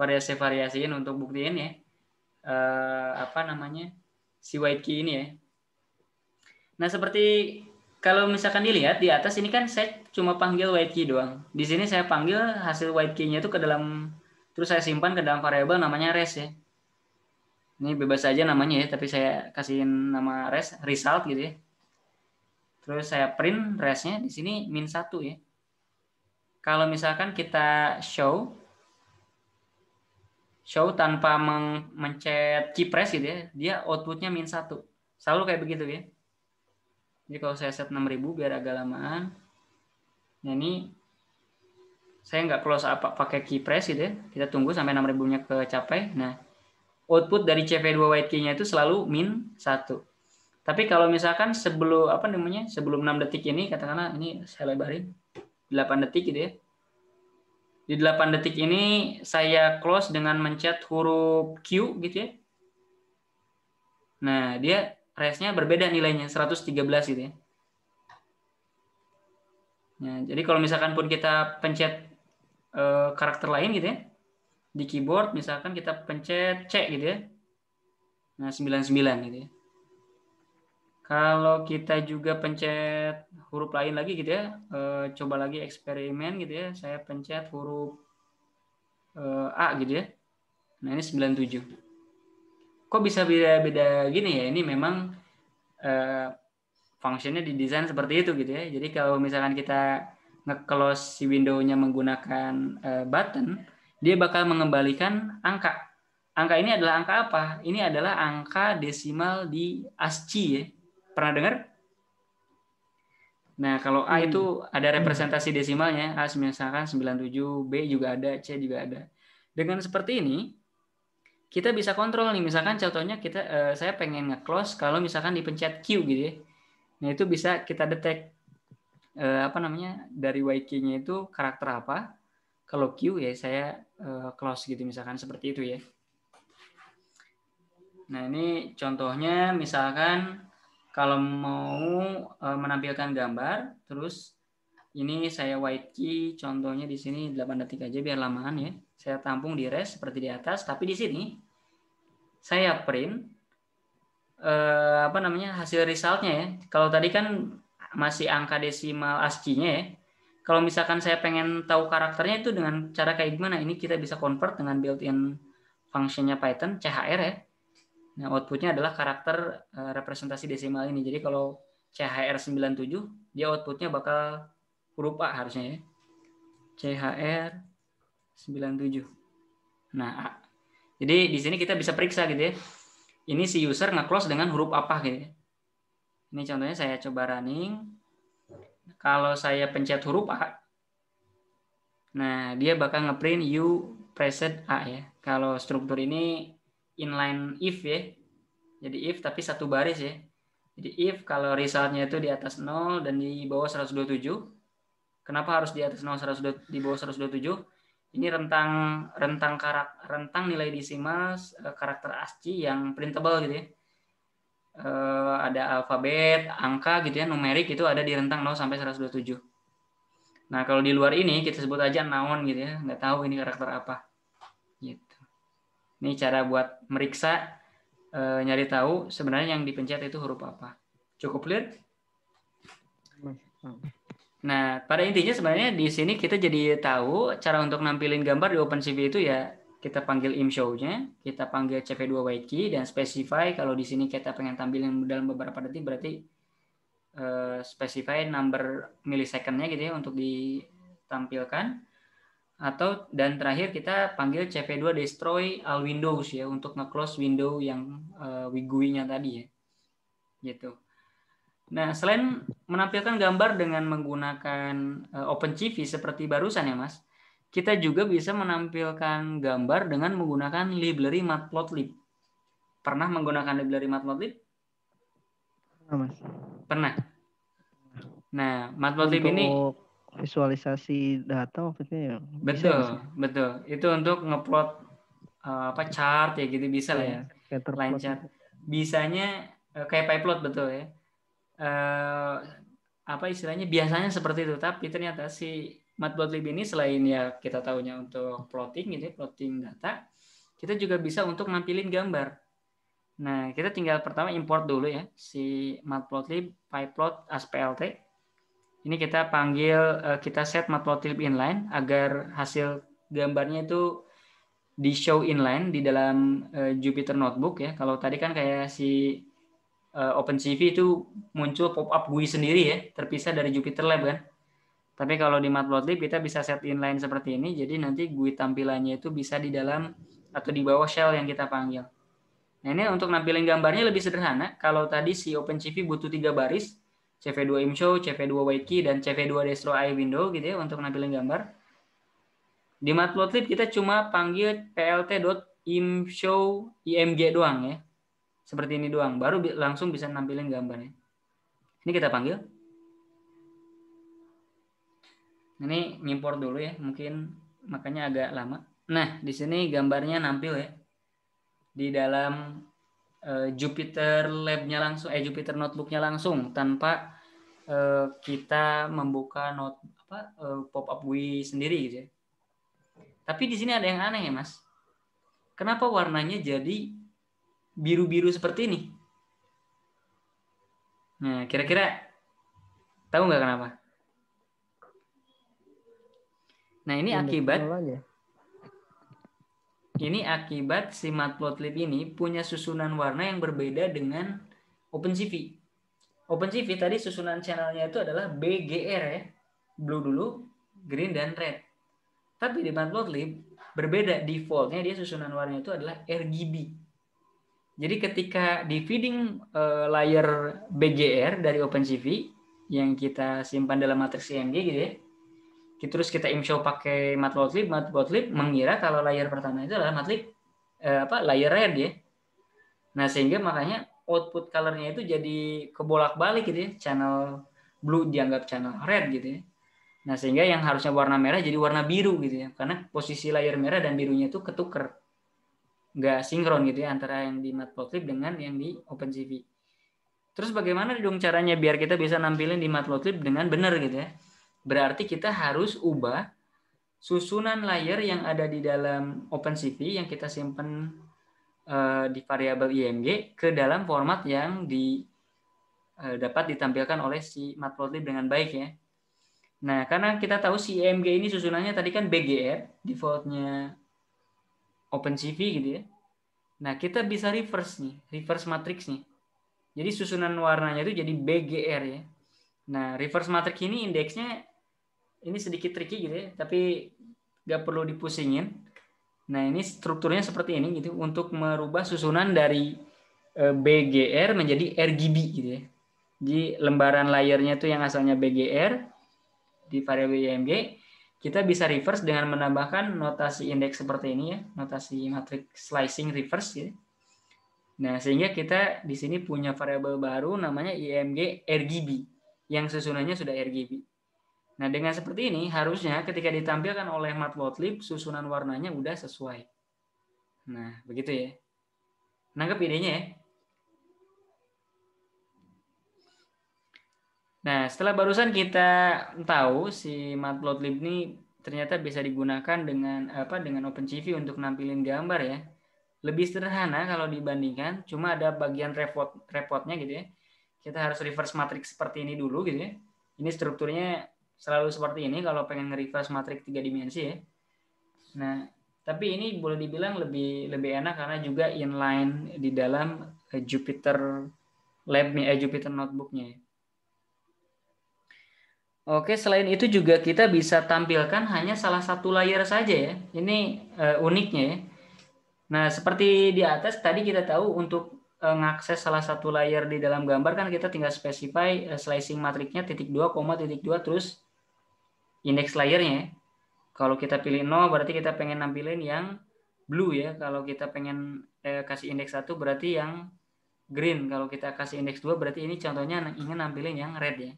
variasi-variasiin untuk buktiin ya. Eh, apa namanya? Si white key ini ya. Nah, seperti kalau misalkan dilihat di atas ini kan saya cuma panggil white key doang. Di sini saya panggil hasil white key-nya itu ke dalam terus saya simpan ke dalam variabel namanya res ya. Ini bebas saja namanya ya, tapi saya kasihin nama res result gitu ya. Terus saya print resnya di sini min satu ya. Kalau misalkan kita show, show tanpa meng mencet cipres gitu ya, dia outputnya min satu Selalu kayak begitu ya. Jadi kalau saya set 6000 biar agak lamaan. Nah ini saya nggak close apa pakai key press gitu ya. Kita tunggu sampai 6000-nya kecapai. Nah, output dari CV2 white key-nya itu selalu min 1. Tapi kalau misalkan sebelum apa namanya? Sebelum 6 detik ini katakanlah ini saya lebarin 8 detik gitu ya. Di 8 detik ini saya close dengan mencet huruf Q gitu ya. Nah, dia resnya berbeda nilainya 113 gitu ya. Nah, jadi kalau misalkan pun kita pencet e, karakter lain gitu ya di keyboard misalkan kita pencet C gitu ya. Nah, 99 gitu ya. Kalau kita juga pencet huruf lain lagi gitu ya, e, coba lagi eksperimen gitu ya. Saya pencet huruf e, A gitu ya. Nah ini 97. Kok bisa beda-beda gini ya? Ini memang e, eh, fungsinya didesain seperti itu gitu ya. Jadi kalau misalkan kita nge-close si window-nya menggunakan e, button, dia bakal mengembalikan angka. Angka ini adalah angka apa? Ini adalah angka desimal di ASCII ya. Pernah dengar? Nah, kalau A itu hmm. ada hmm. representasi desimalnya, A misalkan 97, B juga ada, C juga ada. Dengan seperti ini, kita bisa kontrol nih, misalkan contohnya kita eh, saya pengen nge-close kalau misalkan dipencet Q gitu ya. Nah, itu bisa kita detect eh, apa namanya? dari yk nya itu karakter apa. Kalau Q ya saya eh, close gitu misalkan seperti itu ya. Nah, ini contohnya misalkan kalau mau uh, menampilkan gambar, terus ini saya white key, contohnya di sini 8 detik aja biar lamaan ya. Saya tampung di res seperti di atas, tapi di sini saya print eh, apa namanya hasil resultnya ya. Kalau tadi kan masih angka desimal ASCII-nya ya. Kalau misalkan saya pengen tahu karakternya itu dengan cara kayak gimana, ini kita bisa convert dengan built-in functionnya Python, CHR ya. Nah, outputnya adalah karakter eh, representasi desimal ini. Jadi kalau CHR97, dia outputnya bakal huruf A harusnya ya. CHR97. Nah, A. Jadi di sini kita bisa periksa gitu ya. Ini si user nge-close dengan huruf apa gitu ya. Ini contohnya saya coba running. Kalau saya pencet huruf A, nah dia bakal ngeprint you preset A ya. Kalau struktur ini inline if ya. Jadi if tapi satu baris ya. Jadi if kalau resultnya itu di atas 0 dan di bawah 127. Kenapa harus di atas 0 100, di bawah 127? Ini rentang rentang karak, rentang nilai desimal eh, karakter ASCII yang printable gitu ya. E, ada alfabet, angka gitu ya, numerik itu ada di rentang 0 sampai 127. Nah, kalau di luar ini kita sebut aja noun gitu ya, nggak tahu ini karakter apa. Ini cara buat meriksa e, nyari tahu sebenarnya yang dipencet itu huruf apa. Cukup clear? Nah, pada intinya sebenarnya di sini kita jadi tahu cara untuk nampilin gambar di OpenCV itu ya kita panggil imshow-nya, kita panggil cv 2 wiki dan specify kalau di sini kita pengen tampilin dalam beberapa detik berarti uh, specify number millisecond-nya gitu ya untuk ditampilkan atau dan terakhir kita panggil cv 2 destroy all eh, windows ya untuk nge-close window yang uh, tadi ya. Gitu. Nah, selain menampilkan gambar dengan menggunakan uh, OpenCV seperti barusan ya, Mas. Kita juga bisa menampilkan gambar dengan menggunakan library matplotlib. Pernah menggunakan library matplotlib? Pernah, Mas. Pernah. Nah, matplotlib Untuk... ini visualisasi data maksudnya ya. Betul, bisa, betul. Itu untuk ngeplot uh, apa chart ya gitu bisa lah ya. Iya, Line chart. Gitu. Bisanya uh, kayak pie plot betul ya. Uh, apa istilahnya biasanya seperti itu tapi ternyata si matplotlib ini selain ya kita tahunya untuk plotting gitu ya, plotting data, kita juga bisa untuk nampilin gambar. Nah, kita tinggal pertama import dulu ya si matplotlib pyplot plt ini kita panggil uh, kita set matplotlib inline agar hasil gambarnya itu di show inline di dalam uh, Jupyter Notebook ya. Kalau tadi kan kayak si uh, OpenCV itu muncul pop-up GUI sendiri ya, terpisah dari Jupyter Lab kan. Tapi kalau di matplotlib kita bisa set inline seperti ini jadi nanti GUI tampilannya itu bisa di dalam atau di bawah shell yang kita panggil. Nah, ini untuk nampilin gambarnya lebih sederhana. Kalau tadi si OpenCV butuh tiga baris, CV2 Imshow, CV2 Wiki, dan CV2 Destro AI Window gitu ya untuk nampilin gambar. Di Matplotlib kita cuma panggil plt.imshow img doang ya. Seperti ini doang, baru langsung bisa nampilin gambarnya. Ini kita panggil. Ini ngimpor dulu ya, mungkin makanya agak lama. Nah, di sini gambarnya nampil ya. Di dalam Eh, Jupiter Labnya langsung, eh Jupiter Notebooknya langsung tanpa eh, kita membuka not apa eh, pop up GUI sendiri gitu ya. Tapi di sini ada yang aneh ya mas. Kenapa warnanya jadi biru-biru seperti ini? Nah kira-kira tahu nggak kenapa? Nah ini akibat. Ini akibat si matplotlib ini punya susunan warna yang berbeda dengan OpenCV. OpenCV tadi susunan channelnya itu adalah BGR ya. Blue dulu, green dan red. Tapi di matplotlib berbeda defaultnya dia susunan warnanya itu adalah RGB. Jadi ketika di feeding uh, eh, layer BGR dari OpenCV yang kita simpan dalam matriks CMG gitu ya, Gitu, terus kita imshow pakai matplotlib matplotlib hmm. mengira kalau layer pertama itu adalah matplotlib eh, apa layer red ya nah sehingga makanya output colornya itu jadi kebolak balik gitu ya channel blue dianggap channel red gitu ya nah sehingga yang harusnya warna merah jadi warna biru gitu ya karena posisi layer merah dan birunya itu ketuker nggak sinkron gitu ya antara yang di matplotlib dengan yang di opencv terus bagaimana dong caranya biar kita bisa nampilin di matplotlib dengan benar gitu ya berarti kita harus ubah susunan layer yang ada di dalam OpenCV yang kita simpan eh, di variabel img ke dalam format yang di eh, dapat ditampilkan oleh si matplotlib dengan baik ya. Nah, karena kita tahu si img ini susunannya tadi kan BGR, defaultnya OpenCV gitu ya. Nah, kita bisa reverse nih, reverse matrix nih. Jadi susunan warnanya itu jadi BGR ya. Nah, reverse matrix ini indeksnya ini sedikit tricky gitu ya, tapi nggak perlu dipusingin. Nah ini strukturnya seperti ini gitu untuk merubah susunan dari eh, BGR menjadi RGB gitu ya. Jadi lembaran layarnya itu yang asalnya BGR di variabel IMG, kita bisa reverse dengan menambahkan notasi indeks seperti ini ya, notasi matrix slicing reverse gitu. Nah, sehingga kita di sini punya variabel baru namanya IMG RGB yang susunannya sudah RGB. Nah, dengan seperti ini harusnya ketika ditampilkan oleh matplotlib susunan warnanya udah sesuai. Nah, begitu ya. Nangkep idenya ya? Nah, setelah barusan kita tahu si matplotlib ini ternyata bisa digunakan dengan apa dengan OpenCV untuk nampilin gambar ya. Lebih sederhana kalau dibandingkan, cuma ada bagian repot repotnya gitu ya. Kita harus reverse matrix seperti ini dulu gitu ya. Ini strukturnya selalu seperti ini kalau pengen nge reverse matriks tiga dimensi ya. Nah, tapi ini boleh dibilang lebih lebih enak karena juga inline di dalam eh, Jupiter Lab eh, Jupiter notebooknya. Ya. Oke, selain itu juga kita bisa tampilkan hanya salah satu layer saja ya. Ini uh, uniknya ya. Nah, seperti di atas tadi kita tahu untuk uh, eh, mengakses salah satu layer di dalam gambar kan kita tinggal specify uh, slicing matriknya titik dua titik dua terus indeks layernya. Ya. Kalau kita pilih 0 berarti kita pengen nampilin yang blue ya. Kalau kita pengen eh, kasih indeks 1 berarti yang green. Kalau kita kasih indeks 2 berarti ini contohnya ingin nampilin yang red ya.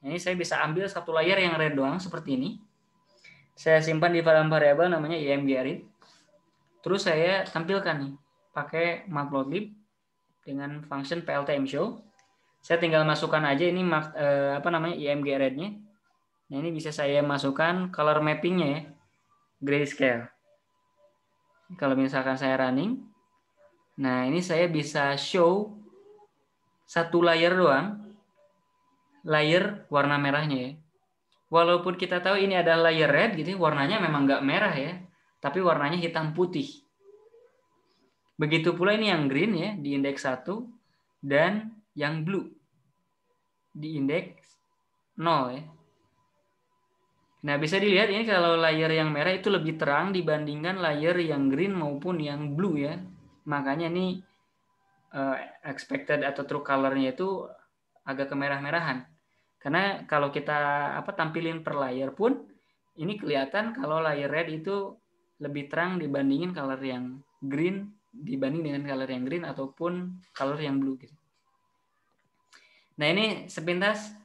Ini saya bisa ambil satu layer yang red doang seperti ini. Saya simpan di dalam variabel namanya imgrid. Terus saya tampilkan nih pakai matplotlib dengan function PLTmShow. show. Saya tinggal masukkan aja ini eh, apa namanya IMG nya Nah, ini bisa saya masukkan color mappingnya ya, grayscale. Kalau misalkan saya running, nah ini saya bisa show satu layer doang, layer warna merahnya ya. Walaupun kita tahu ini adalah layer red, gitu, warnanya memang nggak merah ya, tapi warnanya hitam putih. Begitu pula ini yang green ya, di indeks 1, dan yang blue di indeks 0 ya Nah, bisa dilihat ini kalau layer yang merah itu lebih terang dibandingkan layer yang green maupun yang blue ya. Makanya ini uh, expected atau true color-nya itu agak kemerah-merahan. Karena kalau kita apa tampilin per layer pun ini kelihatan kalau layer red itu lebih terang dibandingin color yang green dibanding dengan color yang green ataupun color yang blue gitu. Nah, ini sepintas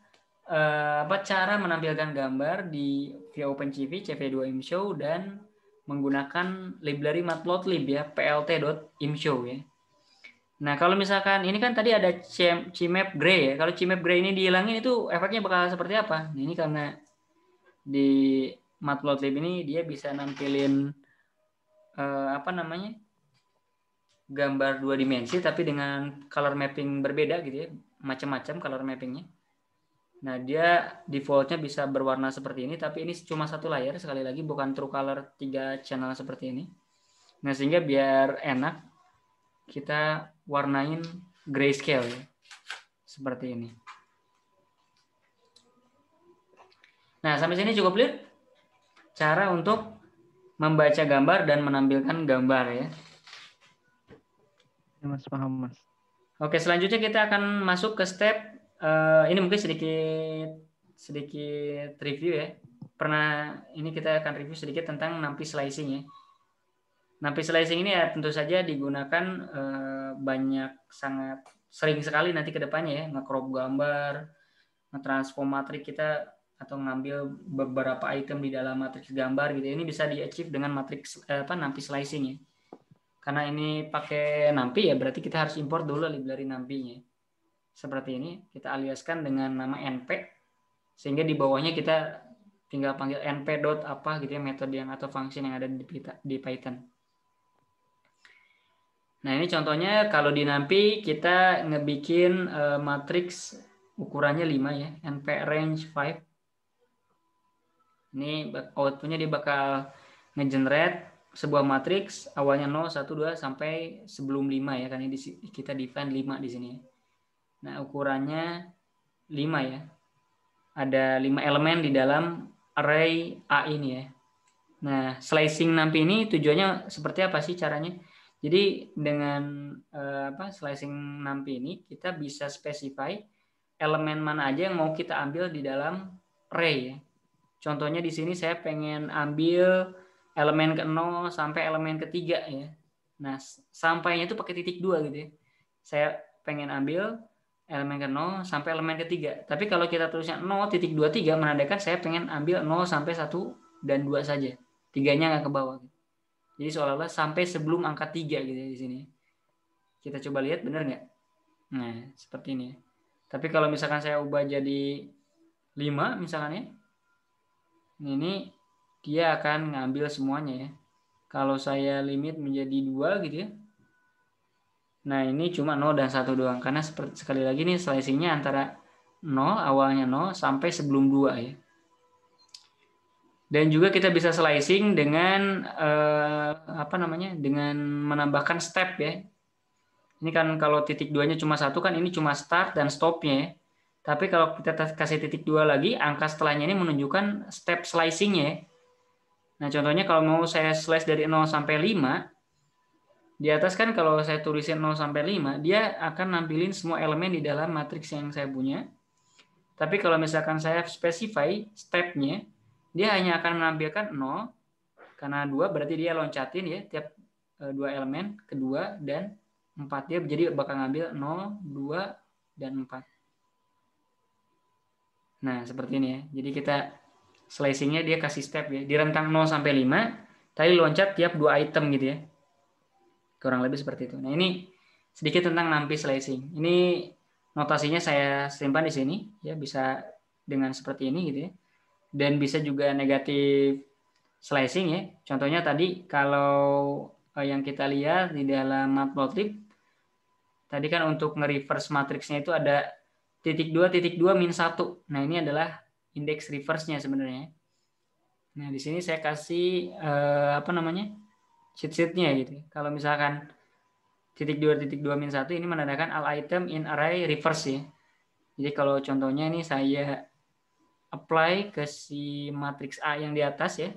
Eh, apa cara menampilkan gambar di via OpenCV CV2 ImShow dan menggunakan library matplotlib ya plt.imshow ya. Nah, kalau misalkan ini kan tadi ada CMap gray ya. Kalau CMap gray ini dihilangin itu efeknya bakal seperti apa? Nah, ini karena di matplotlib ini dia bisa nampilin eh, apa namanya? gambar dua dimensi tapi dengan color mapping berbeda gitu ya. Macam-macam color mappingnya. Nah, dia defaultnya bisa berwarna seperti ini, tapi ini cuma satu layar, sekali lagi bukan true color tiga channel seperti ini. Nah, sehingga biar enak, kita warnain grayscale ya. seperti ini. Nah, sampai sini cukup clear cara untuk membaca gambar dan menampilkan gambar ya. Mas paham, Mas. Oke, selanjutnya kita akan masuk ke step uh, ini mungkin sedikit sedikit review ya. Pernah ini kita akan review sedikit tentang nampi slicing ya. Nampi slicing ini ya tentu saja digunakan uh, banyak sangat sering sekali nanti ke depannya ya, ngecrop gambar, ngetransform matrik kita atau ngambil beberapa item di dalam matriks gambar gitu. Ya. Ini bisa di achieve dengan matriks eh, apa nampi slicing ya. Karena ini pakai nampi ya berarti kita harus import dulu library nampinya seperti ini kita aliaskan dengan nama np sehingga di bawahnya kita tinggal panggil np dot apa gitu ya metode yang atau function yang ada di, Python. Nah ini contohnya kalau di NumPy kita ngebikin uh, matriks ukurannya 5 ya np range 5. Ini outputnya dia bakal ngegenerate sebuah matriks awalnya 0, 1, 2 sampai sebelum 5 ya karena kita define 5 di sini. Ya. Nah, ukurannya 5 ya. Ada 5 elemen di dalam array A ini ya. Nah, slicing NumPy ini tujuannya seperti apa sih caranya? Jadi dengan eh, apa slicing NumPy ini kita bisa specify elemen mana aja yang mau kita ambil di dalam array ya. Contohnya di sini saya pengen ambil elemen ke 0 sampai elemen ke-3 ya. Nah, sampainya itu pakai titik 2 gitu ya. Saya pengen ambil elemen ke 0 sampai elemen ketiga. Tapi kalau kita tulisnya 0.23 menandakan saya pengen ambil 0 sampai 1 dan 2 saja. Tiganya nggak ke bawah. Gitu. Jadi seolah-olah sampai sebelum angka 3 gitu ya di sini. Kita coba lihat benar nggak? Nah, seperti ini. Tapi kalau misalkan saya ubah jadi 5 misalkan ya. Ini dia akan ngambil semuanya ya. Kalau saya limit menjadi 2 gitu ya, Nah, ini cuma 0 dan 1 doang. Karena sekali lagi nih seleksinya antara 0, awalnya 0, sampai sebelum 2 ya. Dan juga kita bisa slicing dengan eh, apa namanya? Dengan menambahkan step ya. Ini kan kalau titik duanya cuma satu kan ini cuma start dan stopnya ya. Tapi kalau kita kasih titik dua lagi, angka setelahnya ini menunjukkan step slicingnya. Ya. Nah, contohnya kalau mau saya slice dari 0 sampai 5, di atas kan kalau saya tulisin 0 sampai 5, dia akan nampilin semua elemen di dalam matriks yang saya punya. Tapi kalau misalkan saya specify stepnya, dia hanya akan menampilkan 0, karena 2 berarti dia loncatin ya, tiap eh, dua elemen, kedua dan 4. Dia jadi bakal ngambil 0, 2, dan 4. Nah, seperti ini ya. Jadi kita slicingnya dia kasih step ya. Di rentang 0 sampai 5, tadi loncat tiap dua item gitu ya kurang lebih seperti itu. Nah ini sedikit tentang nampi slicing. Ini notasinya saya simpan di sini ya bisa dengan seperti ini gitu ya. Dan bisa juga negatif slicing ya. Contohnya tadi kalau eh, yang kita lihat di dalam matplotlib tadi kan untuk nge-reverse matriksnya itu ada titik dua titik dua min satu. Nah ini adalah indeks reverse-nya sebenarnya. Nah di sini saya kasih eh, apa namanya? sheet-sheetnya gitu. Ya. Kalau misalkan titik dua titik dua min satu ini menandakan all item in array reverse ya. Jadi kalau contohnya ini saya apply ke si matriks A yang di atas ya.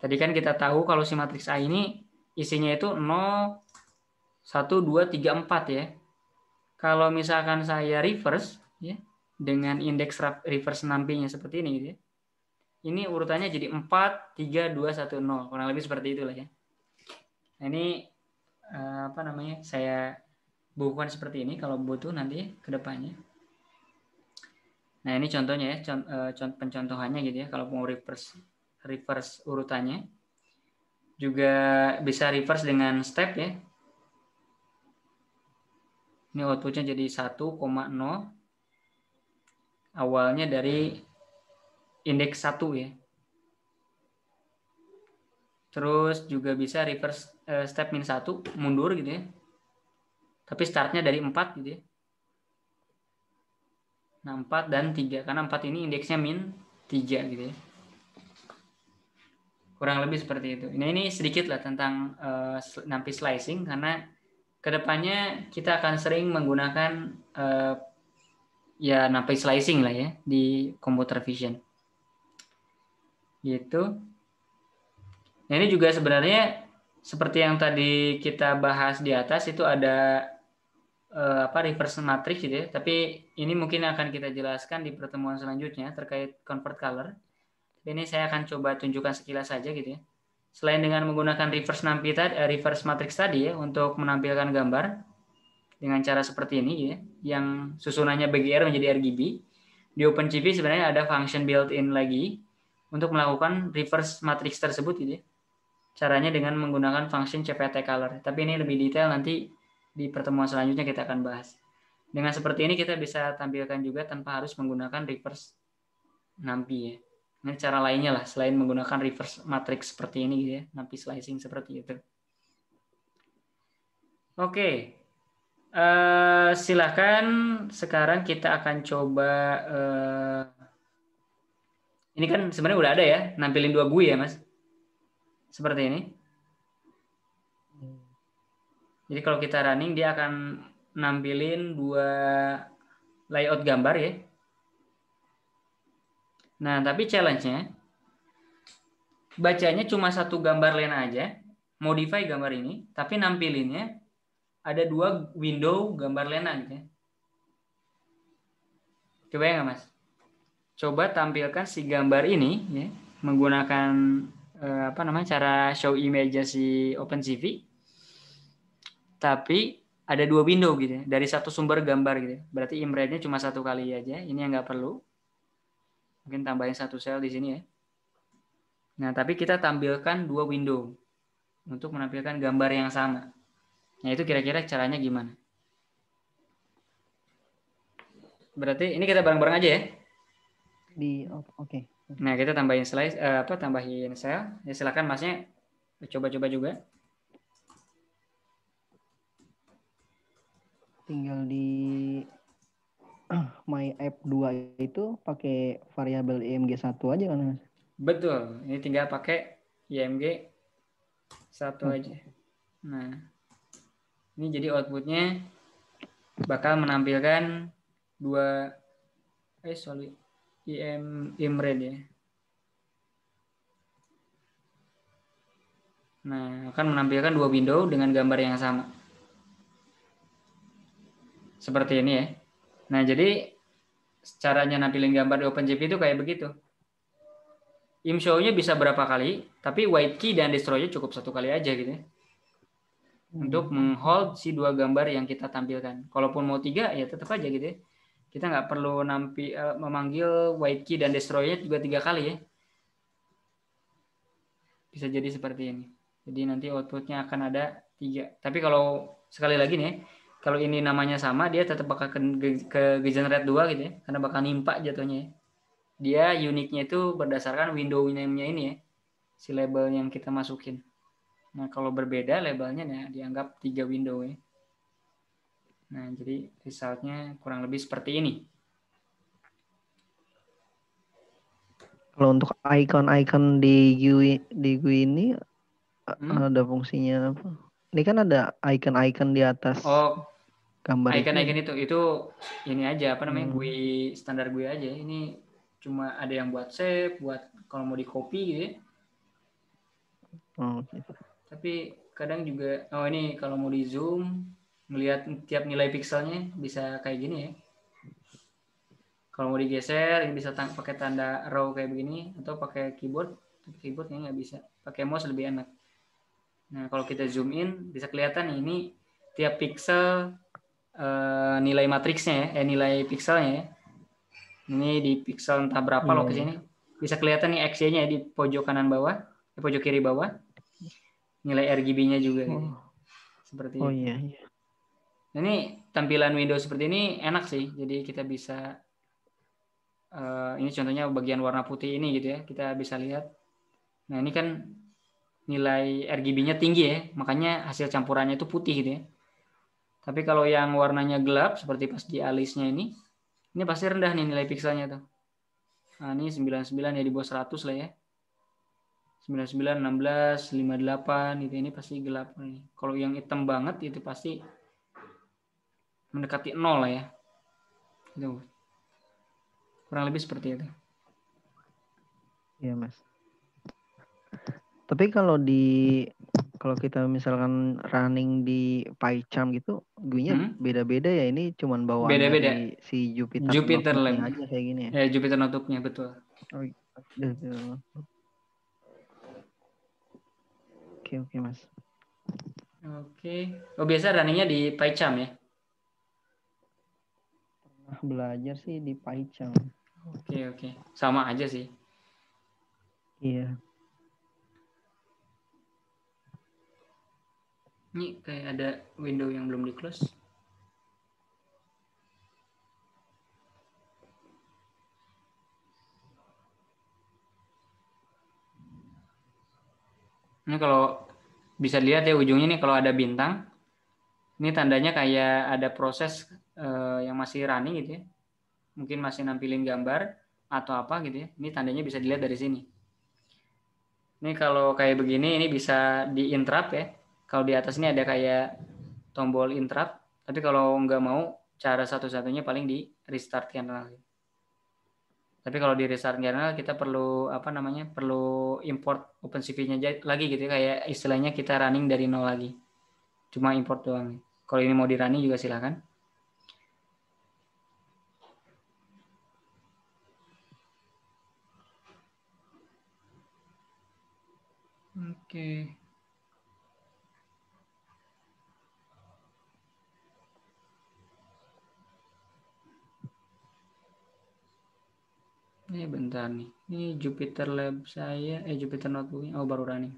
Tadi kan kita tahu kalau si matriks A ini isinya itu 0, 1, 2, 3, 4 ya. Kalau misalkan saya reverse ya, dengan indeks reverse nampingnya seperti ini gitu ya. Ini urutannya jadi 4, 3, 2, 1, 0. Kurang lebih seperti itulah ya. Nah, ini uh, apa namanya? Saya bukukan seperti ini kalau butuh nanti ke depannya. Nah, ini contohnya ya, cont, eh, pencontohannya gitu ya kalau mau reverse reverse urutannya. Juga bisa reverse dengan step ya. Ini outputnya jadi 1,0 awalnya dari indeks 1 ya. Terus juga bisa reverse uh, step minus satu mundur gitu ya. Tapi startnya dari 4 gitu ya. Nah, 4 dan 3 karena 4 ini indeksnya min 3 gitu ya. Kurang lebih seperti itu. Nah, ini sedikit lah tentang uh, nampi slicing karena kedepannya kita akan sering menggunakan uh, ya nampi slicing lah ya di computer vision. Gitu. Nah, ini juga sebenarnya seperti yang tadi kita bahas di atas itu ada eh, apa reverse matrix gitu ya. Tapi ini mungkin akan kita jelaskan di pertemuan selanjutnya terkait convert color. Ini saya akan coba tunjukkan sekilas saja gitu ya. Selain dengan menggunakan reverse nampi tadi, eh, reverse matrix tadi ya untuk menampilkan gambar dengan cara seperti ini gitu ya, yang susunannya BGR menjadi RGB. Di OpenCV sebenarnya ada function built-in lagi untuk melakukan reverse matrix tersebut gitu ya caranya dengan menggunakan function CPT color. Tapi ini lebih detail nanti di pertemuan selanjutnya kita akan bahas. Dengan seperti ini kita bisa tampilkan juga tanpa harus menggunakan reverse NumPy ya. Ini cara lainnya lah selain menggunakan reverse matrix seperti ini gitu ya, NumPy slicing seperti itu. Oke. Uh, silahkan sekarang kita akan coba uh, ini kan sebenarnya udah ada ya, nampilin dua GUI ya, Mas seperti ini. Jadi kalau kita running dia akan nampilin dua layout gambar ya. Nah, tapi challenge-nya bacanya cuma satu gambar lain aja, modify gambar ini, tapi nampilinnya ada dua window gambar lena gitu ya. Coba ya nggak mas? Coba tampilkan si gambar ini ya, menggunakan Eh, apa namanya cara show image si OpenCV tapi ada dua window gitu ya, dari satu sumber gambar gitu ya. berarti imrednya cuma satu kali aja ini yang nggak perlu mungkin tambahin satu sel di sini ya nah tapi kita tampilkan dua window untuk menampilkan gambar yang sama nah itu kira-kira caranya gimana berarti ini kita bareng-bareng aja ya di oh, oke okay. Nah, kita tambahin slice uh, apa tambahin sel. Ya silakan Masnya coba-coba juga. Tinggal di my app 2 itu pakai variabel img 1 aja kan Mas? Betul. Ini tinggal pakai img 1 hmm. aja. Nah. Ini jadi outputnya bakal menampilkan dua eh sorry IM Imren ya. Nah, akan menampilkan dua window dengan gambar yang sama. Seperti ini ya. Nah, jadi caranya nampilin gambar di OpenJP itu kayak begitu. Im show nya bisa berapa kali, tapi white key dan destroy-nya cukup satu kali aja gitu ya. Untuk hmm. menghold si dua gambar yang kita tampilkan. Kalaupun mau tiga, ya tetap aja gitu ya kita nggak perlu nampi uh, memanggil white key dan destroyer juga tiga kali ya bisa jadi seperti ini jadi nanti outputnya akan ada tiga tapi kalau sekali lagi nih kalau ini namanya sama dia tetap bakal ke, ke, ke generate dua gitu ya karena bakal nimpak jatuhnya ya. dia uniknya itu berdasarkan window name-nya ini ya si label yang kita masukin nah kalau berbeda labelnya nih dianggap tiga window ya Nah, jadi resultnya kurang lebih seperti ini. Kalau untuk icon-icon di GUI di GUI ini hmm? ada fungsinya apa? Ini kan ada icon-icon di atas. Oh, gambar icon-icon itu. itu ini aja apa namanya hmm. GUI standar GUI aja. Ini cuma ada yang buat save, buat kalau mau di copy gitu. Ya. Oh, okay. Gitu. Tapi kadang juga oh ini kalau mau di zoom ngelihat tiap nilai pikselnya bisa kayak gini ya. Kalau mau digeser ini bisa pakai tanda row kayak begini atau pakai keyboard, keyboardnya nggak bisa. Pakai mouse lebih enak. Nah kalau kita zoom in bisa kelihatan ini tiap pixel eh, nilai matriksnya ya, eh, nilai pixelnya ya. Ini di pixel entah berapa hmm. loh ke sini bisa kelihatan nih XY-nya di pojok kanan bawah, di eh, pojok kiri bawah. Nilai RGB-nya juga. Gitu. Oh. Seperti Oh iya, iya ini tampilan window seperti ini enak sih jadi kita bisa eh, ini contohnya bagian warna putih ini gitu ya kita bisa lihat nah ini kan nilai RGB-nya tinggi ya makanya hasil campurannya itu putih gitu ya tapi kalau yang warnanya gelap seperti pas di alisnya ini ini pasti rendah nih nilai pikselnya tuh nah ini 99 ya di bawah 100 lah ya 99, 16, 58 gitu ya. ini pasti gelap nih. Kalau yang hitam banget itu pasti mendekati nol lah ya. Itu kurang lebih seperti itu. Iya mas. Tapi kalau di kalau kita misalkan running di PyCharm gitu, gue-nya hmm? beda-beda ya. Ini cuman bawa beda-beda. si Jupiter. Jupiter aja kayak gini ya. Ya Jupiter Notebooknya betul. Oh, iya. Oke oke mas. Oke. Oh biasa runningnya di PyCharm ya? pernah belajar sih di Paichang. Oke okay, oke, okay. sama aja sih. Iya. Ini kayak ada window yang belum di close. Ini kalau bisa lihat ya ujungnya nih kalau ada bintang, ini tandanya kayak ada proses eh, yang masih running gitu ya mungkin masih nampilin gambar atau apa gitu ya ini tandanya bisa dilihat dari sini ini kalau kayak begini ini bisa di interrupt ya kalau di atas ini ada kayak tombol interrupt tapi kalau nggak mau cara satu-satunya paling di restart kernel tapi kalau di restart kernel kita perlu apa namanya perlu import OpenCV-nya lagi gitu ya. kayak istilahnya kita running dari nol lagi cuma import doang kalau ini mau di running juga silahkan Oke. Okay. Ini bentar nih. Ini Jupiter Lab saya, eh Jupiter notebooknya, oh baru running.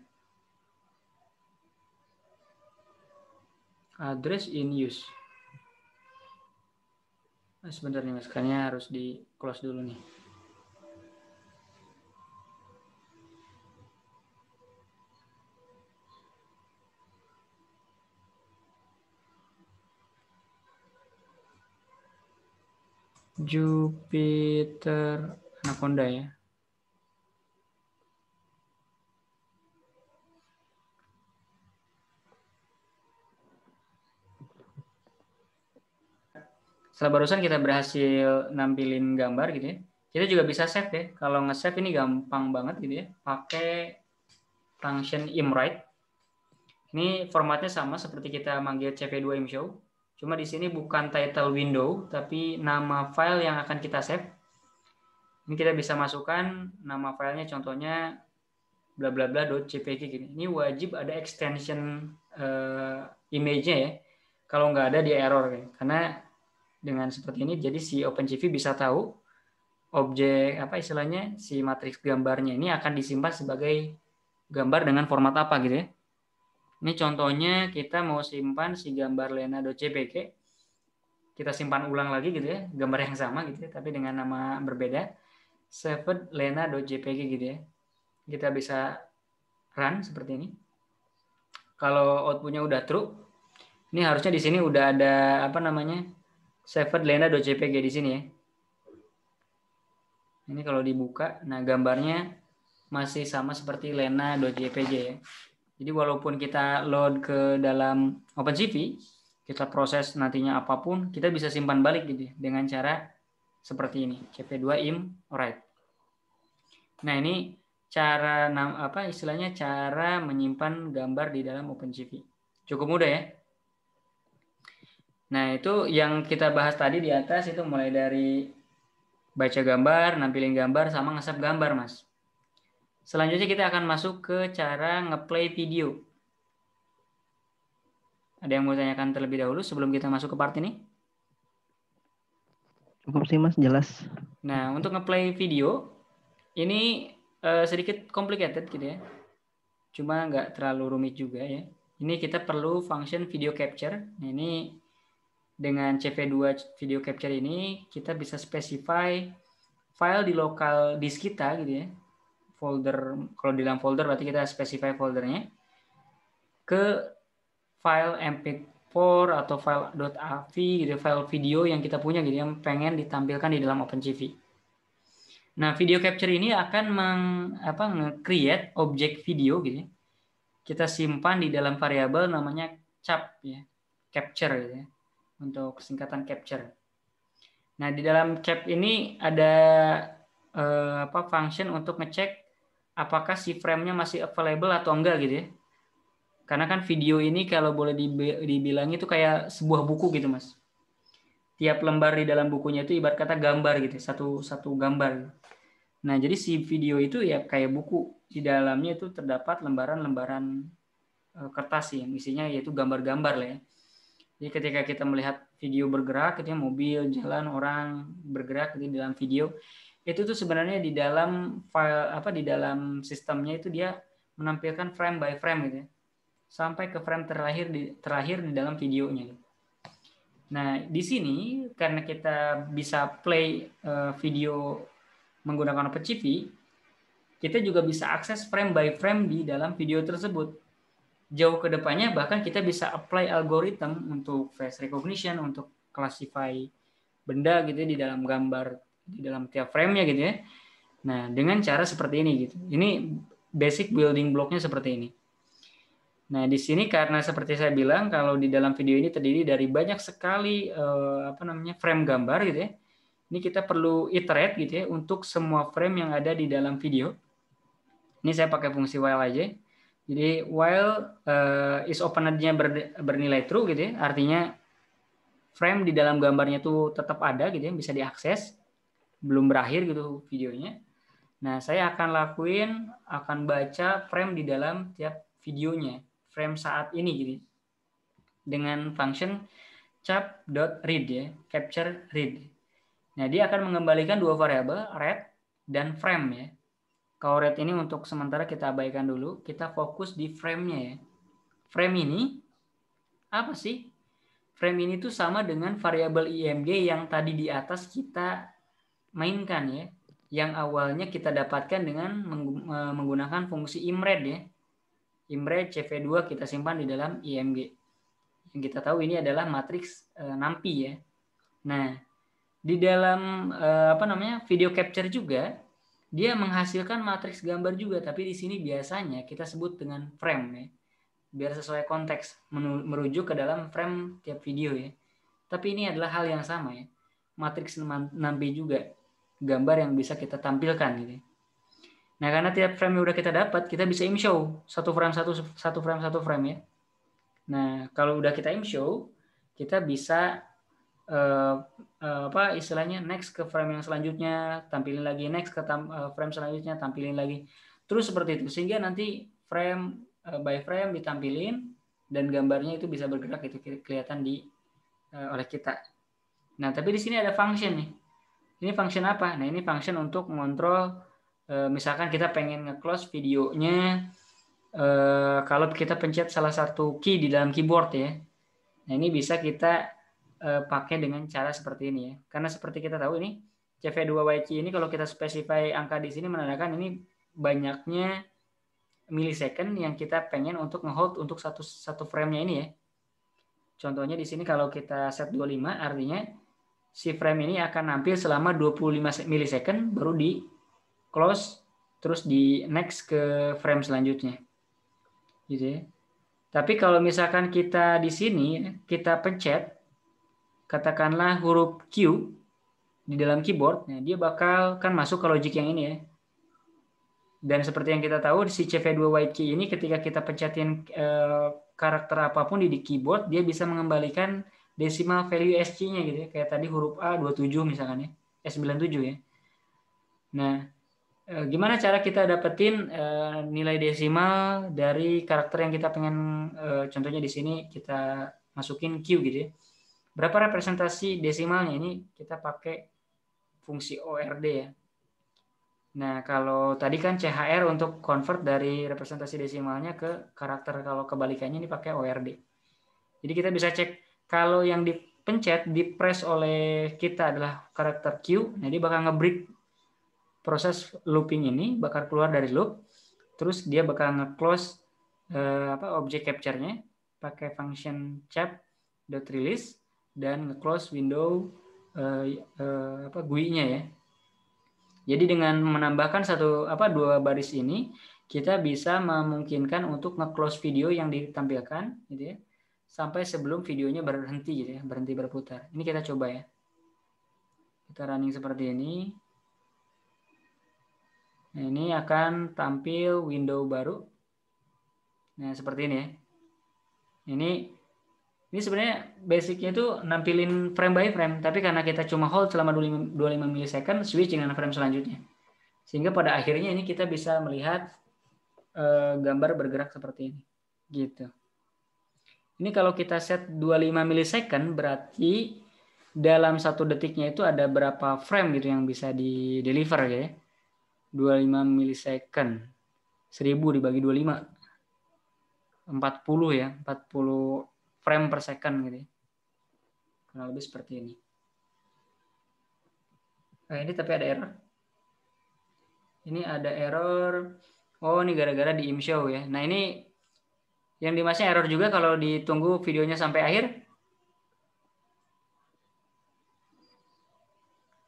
Address in use. Nah, sebentar nih mas, kayaknya harus di close dulu nih. Jupiter Anaconda ya. Setelah barusan kita berhasil nampilin gambar gitu ya. Kita juga bisa save ya. Kalau nge-save ini gampang banget gitu ya. Pakai function imwrite. Ini formatnya sama seperti kita manggil cv 2 imshow Cuma di sini bukan title window, tapi nama file yang akan kita save. Ini kita bisa masukkan nama filenya, contohnya bla bla bla .cpg gini. Ini wajib ada extension uh, image-nya ya. Kalau nggak ada dia error ya. Karena dengan seperti ini jadi si OpenCV bisa tahu objek apa istilahnya si matriks gambarnya ini akan disimpan sebagai gambar dengan format apa gitu ya. Ini contohnya kita mau simpan si gambar Lena CPK. Kita simpan ulang lagi gitu ya, gambar yang sama gitu ya, tapi dengan nama berbeda. Saved Lena JPG gitu ya. Kita bisa run seperti ini. Kalau outputnya udah true, ini harusnya di sini udah ada apa namanya saved Lena JPG di sini ya. Ini kalau dibuka, nah gambarnya masih sama seperti Lena JPG ya. Jadi walaupun kita load ke dalam OpenCV, kita proses nantinya apapun, kita bisa simpan balik gitu ya, dengan cara seperti ini, cp2 im write. Nah, ini cara apa istilahnya cara menyimpan gambar di dalam OpenCV. Cukup mudah ya. Nah, itu yang kita bahas tadi di atas itu mulai dari baca gambar, nampilin gambar sama ngesap gambar, Mas. Selanjutnya kita akan masuk ke cara ngeplay video. Ada yang mau tanyakan terlebih dahulu sebelum kita masuk ke part ini? Cukup sih mas, jelas. Nah, untuk ngeplay video, ini uh, sedikit complicated gitu ya. Cuma nggak terlalu rumit juga ya. Ini kita perlu function video capture. Nah, ini dengan CV2 video capture ini, kita bisa specify file di lokal disk kita gitu ya folder kalau di dalam folder berarti kita specify foldernya ke file mp4 atau file .av gitu file video yang kita punya gitu yang pengen ditampilkan di dalam OpenCV. Nah, video capture ini akan meng, apa create objek video gitu ya. Kita simpan di dalam variabel namanya cap ya, capture gitu ya. Untuk singkatan capture. Nah, di dalam cap ini ada eh, apa function untuk ngecek apakah si frame-nya masih available atau enggak gitu ya. Karena kan video ini kalau boleh dibilang itu kayak sebuah buku gitu, Mas. Tiap lembar di dalam bukunya itu ibarat kata gambar gitu, satu satu gambar. Nah, jadi si video itu ya kayak buku. Di dalamnya itu terdapat lembaran-lembaran eh, kertas sih, yang isinya yaitu gambar-gambar lah ya. Jadi ketika kita melihat video bergerak, itu mobil, jalan, orang bergerak gitu di dalam video, itu tuh sebenarnya di dalam file apa di dalam sistemnya itu dia menampilkan frame by frame gitu ya. Sampai ke frame terakhir di terakhir di dalam videonya. Gitu. Nah, di sini karena kita bisa play uh, video menggunakan Apple kita juga bisa akses frame by frame di dalam video tersebut. Jauh ke depannya bahkan kita bisa apply algoritma untuk face recognition, untuk classify benda gitu ya di dalam gambar di dalam tiap frame ya gitu ya. Nah, dengan cara seperti ini gitu. Ini basic building blocknya seperti ini. Nah, di sini karena seperti saya bilang kalau di dalam video ini terdiri dari banyak sekali eh, apa namanya frame gambar gitu ya. Ini kita perlu iterate gitu ya untuk semua frame yang ada di dalam video. Ini saya pakai fungsi while aja. Jadi while uh, is opened-nya ber, bernilai true gitu ya, artinya frame di dalam gambarnya itu tetap ada gitu ya, bisa diakses belum berakhir gitu videonya. Nah, saya akan lakuin, akan baca frame di dalam tiap videonya, frame saat ini gitu. Dengan function cap.read ya, capture read. Nah, dia akan mengembalikan dua variabel, red dan frame ya. Kalau read ini untuk sementara kita abaikan dulu, kita fokus di frame-nya ya. Frame ini apa sih? Frame ini tuh sama dengan variabel IMG yang tadi di atas kita mainkan ya yang awalnya kita dapatkan dengan e, menggunakan fungsi imred ya. Imred CV2 kita simpan di dalam IMG. Yang kita tahu ini adalah matriks e, nampi ya. Nah, di dalam e, apa namanya? video capture juga dia menghasilkan matriks gambar juga tapi di sini biasanya kita sebut dengan frame ya. Biar sesuai konteks merujuk ke dalam frame tiap video ya. Tapi ini adalah hal yang sama ya. Matriks nampi juga gambar yang bisa kita tampilkan gitu. Nah karena tiap frame yang udah kita dapat, kita bisa im show satu frame satu satu frame satu frame ya. Nah kalau udah kita im show, kita bisa uh, apa istilahnya next ke frame yang selanjutnya, tampilin lagi next ke tam, eh, frame selanjutnya, tampilin lagi terus seperti itu sehingga nanti frame by frame ditampilin dan gambarnya itu bisa bergerak itu kelihatan di oleh kita. Nah, tapi di sini ada function nih ini function apa? Nah, ini function untuk mengontrol eh, misalkan kita pengen nge-close videonya eh, kalau kita pencet salah satu key di dalam keyboard ya. Nah, ini bisa kita eh, pakai dengan cara seperti ini ya. Karena seperti kita tahu ini CV2YC ini kalau kita specify angka di sini menandakan ini banyaknya milisecond yang kita pengen untuk nge ngehold untuk satu satu frame-nya ini ya. Contohnya di sini kalau kita set 25 artinya si frame ini akan nampil selama 25 milisecond baru di close terus di next ke frame selanjutnya. Gitu ya. Tapi kalau misalkan kita di sini kita pencet katakanlah huruf Q di dalam keyboard, nah dia bakal kan masuk ke logic yang ini ya. Dan seperti yang kita tahu si CV2 white key ini ketika kita pencetin eh, karakter apapun di keyboard dia bisa mengembalikan desimal value SC-nya gitu ya. Kayak tadi huruf A 27 misalkan ya. Eh, S97 ya. Nah, eh, gimana cara kita dapetin eh, nilai desimal dari karakter yang kita pengen contohnya di sini kita masukin Q gitu ya. Berapa representasi desimalnya ini kita pakai fungsi ORD ya. Nah, kalau tadi kan CHR untuk convert dari representasi desimalnya ke karakter kalau kebalikannya ini pakai ORD. Jadi kita bisa cek kalau yang dipencet, dipress oleh kita adalah karakter Q, jadi nah, bakal ngebreak proses looping ini, bakal keluar dari loop, terus dia bakal nge-close eh, apa objek capture-nya pakai function cap dot release dan nge-close window eh, eh, apa GUI-nya ya. Jadi dengan menambahkan satu apa dua baris ini, kita bisa memungkinkan untuk nge-close video yang ditampilkan gitu ya sampai sebelum videonya berhenti gitu ya, berhenti berputar. Ini kita coba ya. Kita running seperti ini. Nah, ini akan tampil window baru. Nah, seperti ini ya. Ini ini sebenarnya basicnya itu nampilin frame by frame, tapi karena kita cuma hold selama 25 milisecond, switch dengan frame selanjutnya. Sehingga pada akhirnya ini kita bisa melihat uh, gambar bergerak seperti ini. Gitu. Ini kalau kita set 25 milisecond berarti dalam satu detiknya itu ada berapa frame gitu yang bisa di deliver ya. 25 milisecond. 1000 dibagi 25. 40 ya, 40 frame per second gitu ya. Kurang lebih seperti ini. Nah, ini tapi ada error. Ini ada error. Oh, ini gara-gara di imshow ya. Nah, ini yang Dimasnya error juga kalau ditunggu videonya sampai akhir.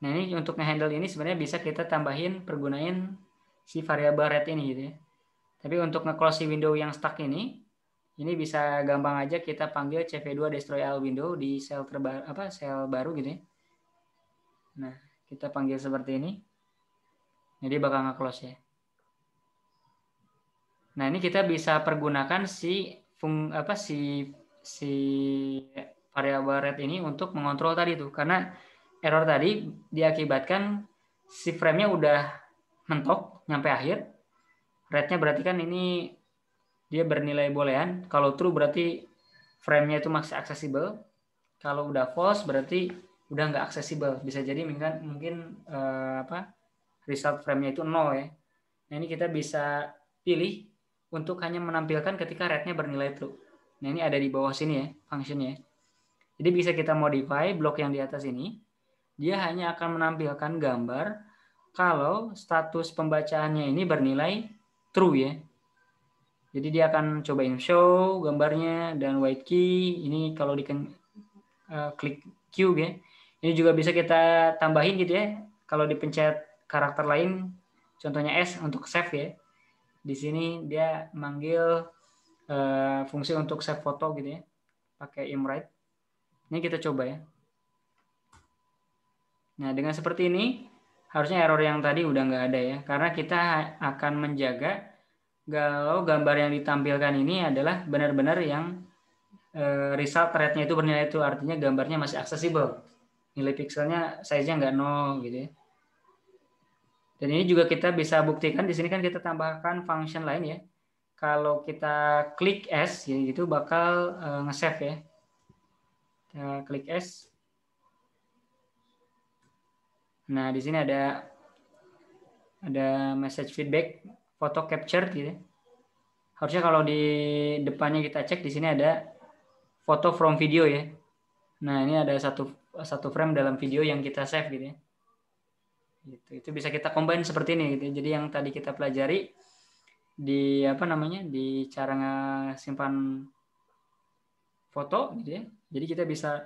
Nah ini untuk ngehandle ini sebenarnya bisa kita tambahin pergunain si variabel red ini gitu ya. Tapi untuk ngeclose si window yang stuck ini, ini bisa gampang aja kita panggil cv2 destroy all window di sel terbaru apa sel baru gitu ya. Nah kita panggil seperti ini. Jadi nah, bakal ngeclose ya. Nah, ini kita bisa pergunakan si fung, apa si si variabel red ini untuk mengontrol tadi tuh karena error tadi diakibatkan si frame-nya udah mentok nyampe akhir. Rednya berarti kan ini dia bernilai boolean. Kalau true berarti frame-nya itu masih accessible. Kalau udah false berarti udah nggak accessible. Bisa jadi mungkin mungkin uh, eh, apa result frame-nya itu nol ya. Nah, ini kita bisa pilih untuk hanya menampilkan ketika rate bernilai true. Nah, ini ada di bawah sini ya, functionnya. Ya. Jadi bisa kita modify blok yang di atas ini. Dia hanya akan menampilkan gambar kalau status pembacaannya ini bernilai true ya. Jadi dia akan cobain show gambarnya dan white key. Ini kalau di uh, klik Q ya. Ini juga bisa kita tambahin gitu ya. Kalau dipencet karakter lain, contohnya S untuk save ya di sini dia manggil uh, fungsi untuk save foto gitu ya pakai imwrite ini kita coba ya nah dengan seperti ini harusnya error yang tadi udah nggak ada ya karena kita akan menjaga kalau gambar yang ditampilkan ini adalah benar-benar yang uh, result rate-nya itu bernilai itu artinya gambarnya masih accessible nilai pixelnya size-nya nggak nol gitu ya dan ini juga kita bisa buktikan di sini kan kita tambahkan function lain ya. Kalau kita klik S ya itu bakal uh, nge-save ya. Kita klik S. Nah, di sini ada ada message feedback, foto capture gitu. Ya. Harusnya kalau di depannya kita cek di sini ada foto from video ya. Nah, ini ada satu satu frame dalam video yang kita save gitu ya. Gitu. Itu bisa kita combine seperti ini gitu. Ya. Jadi yang tadi kita pelajari di apa namanya? di cara simpan foto gitu ya. Jadi kita bisa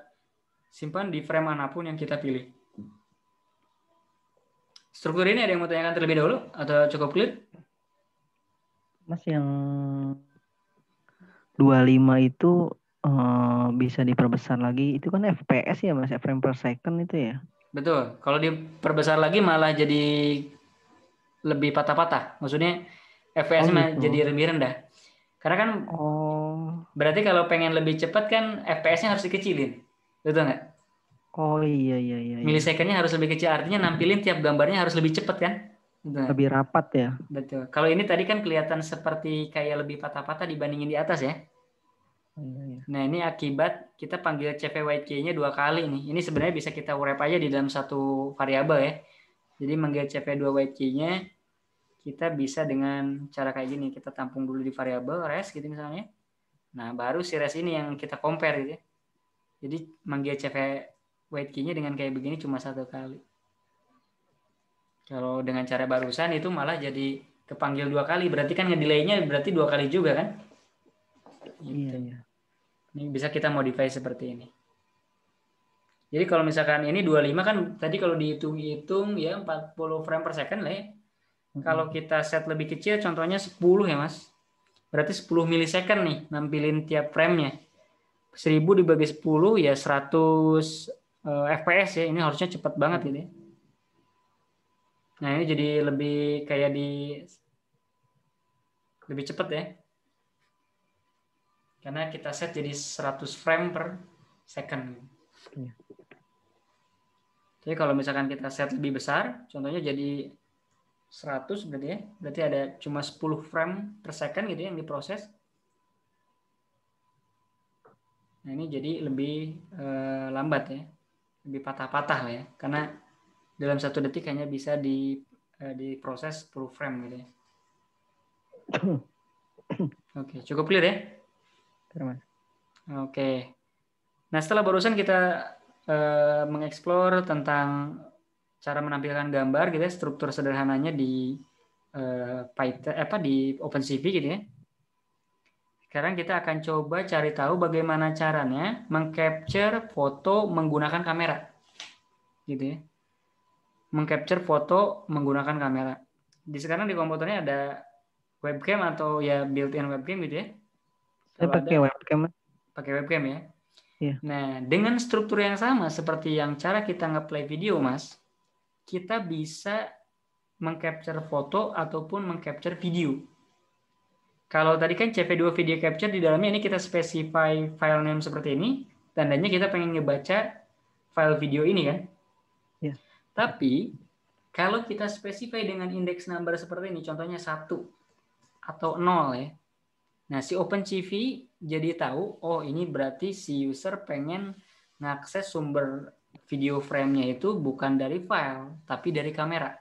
simpan di frame manapun yang kita pilih. Struktur ini ada yang mau tanyakan terlebih dahulu atau cukup clear? Mas yang 25 itu uh, bisa diperbesar lagi. Itu kan FPS ya Mas, frame per second itu ya? Betul. Kalau diperbesar lagi malah jadi lebih patah-patah. Maksudnya FPS oh, gitu. jadi lebih rendah. Karena kan oh. berarti kalau pengen lebih cepat kan FPS-nya harus dikecilin. Betul nggak? Oh iya, iya iya iya. Millisecond-nya harus lebih kecil artinya nampilin tiap gambarnya harus lebih cepat kan? Betul. Lebih rapat ya. Betul. Kalau ini tadi kan kelihatan seperti kayak lebih patah-patah dibandingin di atas ya. Oh, iya, iya. Nah ini akibat kita panggil CPYK-nya dua kali nih. Ini sebenarnya bisa kita wrap aja di dalam satu variabel ya. Jadi manggil CP2YK-nya kita bisa dengan cara kayak gini. Kita tampung dulu di variabel res gitu misalnya. Nah baru si res ini yang kita compare gitu ya. Jadi manggil CPYK-nya dengan kayak begini cuma satu kali. Kalau dengan cara barusan itu malah jadi kepanggil dua kali. Berarti kan ngedelaynya berarti dua kali juga kan? Iya, gitu. iya. Ini bisa kita modify seperti ini. Jadi kalau misalkan ini 25 kan tadi kalau dihitung-hitung ya 40 frame per second lah ya. Hmm. Kalau kita set lebih kecil contohnya 10 ya Mas. Berarti 10 milisecond nih nampilin tiap framenya. 1000 dibagi 10 ya 100 uh, fps ya. Ini harusnya cepat banget ini. Gitu ya. Nah ini jadi lebih kayak di lebih cepat ya. Karena kita set jadi 100 frame per second. Iya. Jadi kalau misalkan kita set lebih besar, contohnya jadi 100 berarti ya, berarti ada cuma 10 frame per second gitu ya yang diproses. Nah, ini jadi lebih eh, lambat ya, lebih patah-patah lah ya, karena dalam satu detik hanya bisa di eh, diproses 10 frame gitu ya. Oke, cukup clear ya? Firman. Oke. Nah setelah barusan kita eh, mengeksplor tentang cara menampilkan gambar gitu ya, struktur sederhananya di eh, Python apa di OpenCV gitu ya. Sekarang kita akan coba cari tahu bagaimana caranya mengcapture foto menggunakan kamera. Gitu ya. Mengcapture foto menggunakan kamera. Di sekarang di komputernya ada webcam atau ya built-in webcam gitu ya. Saya pakai ada, webcam. Pakai webcam ya. Yeah. Nah, dengan struktur yang sama seperti yang cara kita ngeplay video, Mas, kita bisa mengcapture foto ataupun mengcapture video. Kalau tadi kan CV2 video capture di dalamnya ini kita specify file name seperti ini, tandanya kita pengen ngebaca file video ini kan. Ya. Tapi kalau kita specify dengan indeks number seperti ini, contohnya satu atau nol ya, Nah, si OpenCV jadi tahu, oh ini berarti si user pengen mengakses sumber video frame-nya itu bukan dari file, tapi dari kamera.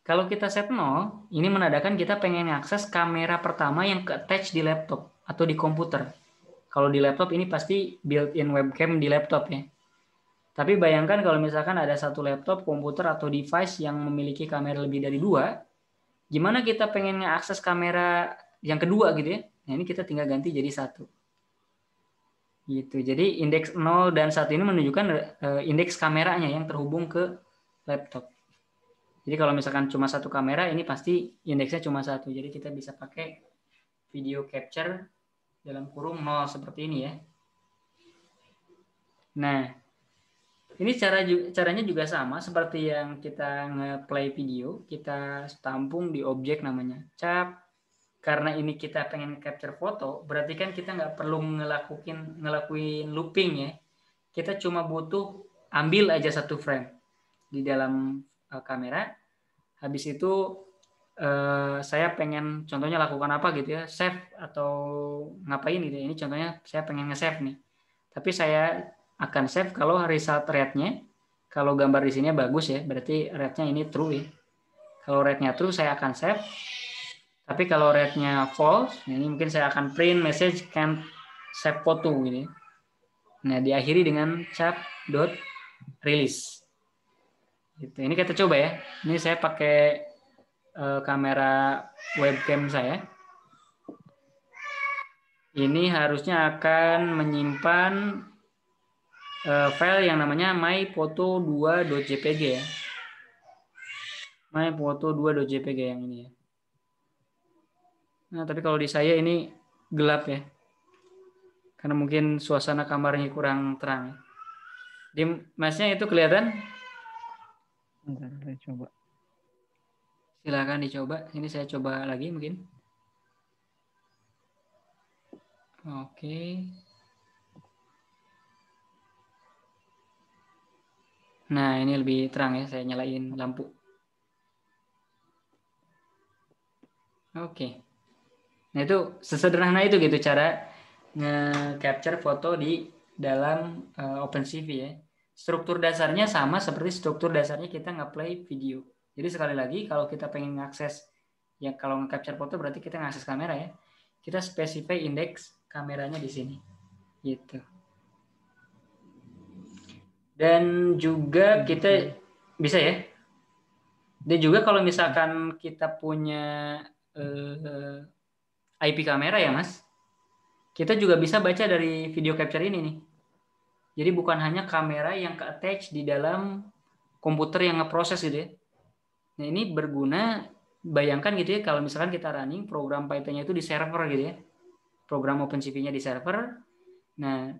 Kalau kita set 0, ini menandakan kita pengen mengakses kamera pertama yang ke-attach di laptop atau di komputer. Kalau di laptop ini pasti built-in webcam di laptop ya. Tapi bayangkan kalau misalkan ada satu laptop, komputer, atau device yang memiliki kamera lebih dari dua, gimana kita pengen mengakses kamera yang kedua gitu ya. Nah, ini kita tinggal ganti jadi satu. Gitu. Jadi indeks 0 dan 1 ini menunjukkan eh, indeks kameranya yang terhubung ke laptop. Jadi kalau misalkan cuma satu kamera ini pasti indeksnya cuma satu. Jadi kita bisa pakai video capture dalam kurung 0 seperti ini ya. Nah, ini cara caranya juga sama seperti yang kita nge-play video, kita tampung di objek namanya cap karena ini kita pengen capture foto, berarti kan kita nggak perlu ngelakuin ngelakuin looping ya. Kita cuma butuh ambil aja satu frame di dalam uh, kamera. Habis itu uh, saya pengen contohnya lakukan apa gitu ya, save atau ngapain gitu. Ya. Ini contohnya saya pengen nge-save nih. Tapi saya akan save kalau result rate-nya kalau gambar di sini bagus ya, berarti rate-nya ini true ya. Kalau rate-nya true saya akan save tapi kalau rate-nya false, ini mungkin saya akan print message can save photo Ini, gitu ya. Nah, diakhiri dengan cap dot release. Gitu. Ini kita coba ya. Ini saya pakai uh, kamera webcam saya. Ini harusnya akan menyimpan uh, file yang namanya myphoto2.jpg ya. myphoto2.jpg yang ini ya. Nah, tapi kalau di saya ini gelap ya. Karena mungkin suasana kamarnya kurang terang. Dimasnya Di masnya itu kelihatan? Bentar, saya coba. Silakan dicoba. Ini saya coba lagi mungkin. Oke. Nah, ini lebih terang ya. Saya nyalain lampu. Oke. Nah itu sesederhana itu gitu cara nge-capture foto di dalam uh, OpenCV ya. Struktur dasarnya sama seperti struktur dasarnya kita nge-play video. Jadi sekali lagi kalau kita pengen akses ya kalau nge-capture foto berarti kita ngakses kamera ya. Kita specify index kameranya di sini. Gitu. Dan juga kita bisa ya. Dan juga kalau misalkan kita punya uh, IP kamera ya mas kita juga bisa baca dari video capture ini nih jadi bukan hanya kamera yang ke attach di dalam komputer yang ngeproses gitu ya nah ini berguna bayangkan gitu ya kalau misalkan kita running program Python-nya itu di server gitu ya program OpenCV-nya di server nah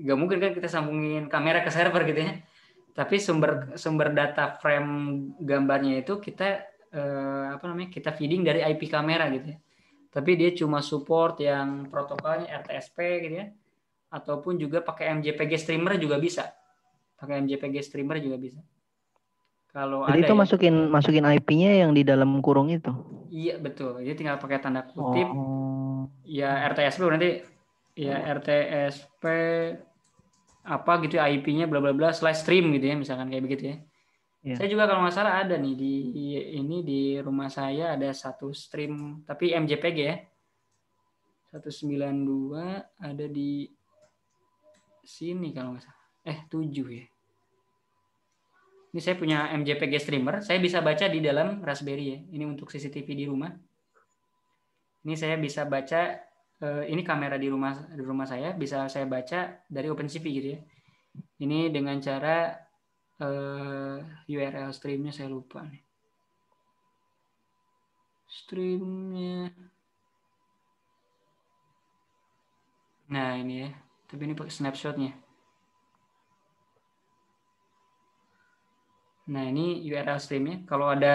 nggak mungkin kan kita sambungin kamera ke server gitu ya tapi sumber sumber data frame gambarnya itu kita eh, apa namanya kita feeding dari IP kamera gitu ya tapi dia cuma support yang protokolnya RTSP gitu ya ataupun juga pakai MJPG streamer juga bisa pakai MJPG streamer juga bisa kalau Jadi ada itu ya. masukin masukin IP-nya yang di dalam kurung itu iya betul jadi tinggal pakai tanda kutip oh. ya RTSP nanti ya RTSP apa gitu ya, IP-nya bla bla bla slash stream gitu ya misalkan kayak begitu ya Yeah. Saya juga kalau nggak salah ada nih di ini di rumah saya ada satu stream tapi MJPG ya. 192 ada di sini kalau nggak salah. Eh, 7 ya. Ini saya punya MJPG streamer, saya bisa baca di dalam Raspberry ya. Ini untuk CCTV di rumah. Ini saya bisa baca eh, ini kamera di rumah di rumah saya bisa saya baca dari OpenCV gitu ya. Ini dengan cara uh, eh, URL streamnya saya lupa nih. Streamnya. Nah ini ya, tapi ini pakai snapshotnya. Nah ini URL streamnya. Kalau ada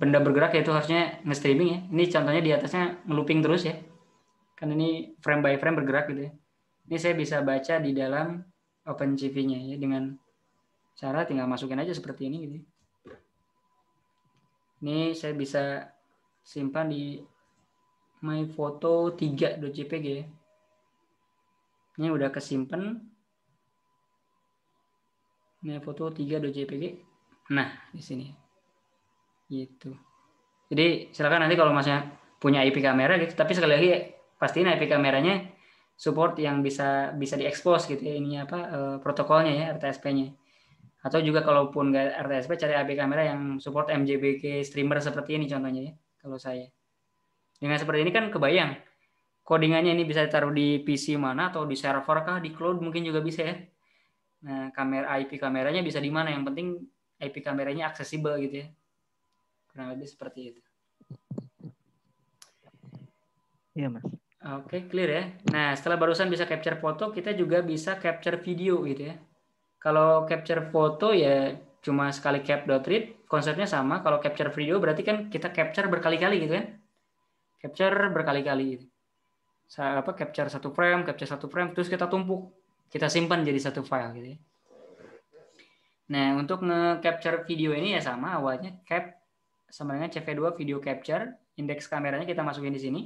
benda bergerak ya itu harusnya nge-streaming ya. Ini contohnya di atasnya nge-looping terus ya. Kan ini frame by frame bergerak gitu ya. Ini saya bisa baca di dalam OpenCV-nya ya dengan cara tinggal masukin aja seperti ini gitu. Ini saya bisa simpan di my photo 3.jpg .jpg Ini udah kesimpan. My photo 3.jpg. Nah, di sini. Gitu. Jadi silakan nanti kalau masnya punya IP kamera gitu, tapi sekali lagi pastiin IP kameranya support yang bisa bisa diekspos gitu ya. ini apa eh, protokolnya ya RTSP-nya atau juga kalaupun nggak RTSP cari AB kamera yang support MJBK streamer seperti ini contohnya ya, kalau saya. Dengan seperti ini kan kebayang codingannya ini bisa ditaruh di PC mana atau di server kah, di cloud mungkin juga bisa ya. Nah, kamera IP kameranya bisa di mana? Yang penting IP kameranya aksesibel gitu ya. Kurang lebih seperti itu. Iya, Mas. Oke, okay, clear ya. Nah, setelah barusan bisa capture foto, kita juga bisa capture video gitu ya. Kalau capture foto ya cuma sekali cap.read, konsepnya sama. Kalau capture video berarti kan kita capture berkali-kali gitu kan. Capture berkali-kali gitu. Saya apa capture satu frame, capture satu frame terus kita tumpuk, kita simpan jadi satu file gitu ya. Nah, untuk nge-capture video ini ya sama awalnya cap sama dengan CV2 video capture, indeks kameranya kita masukin di sini.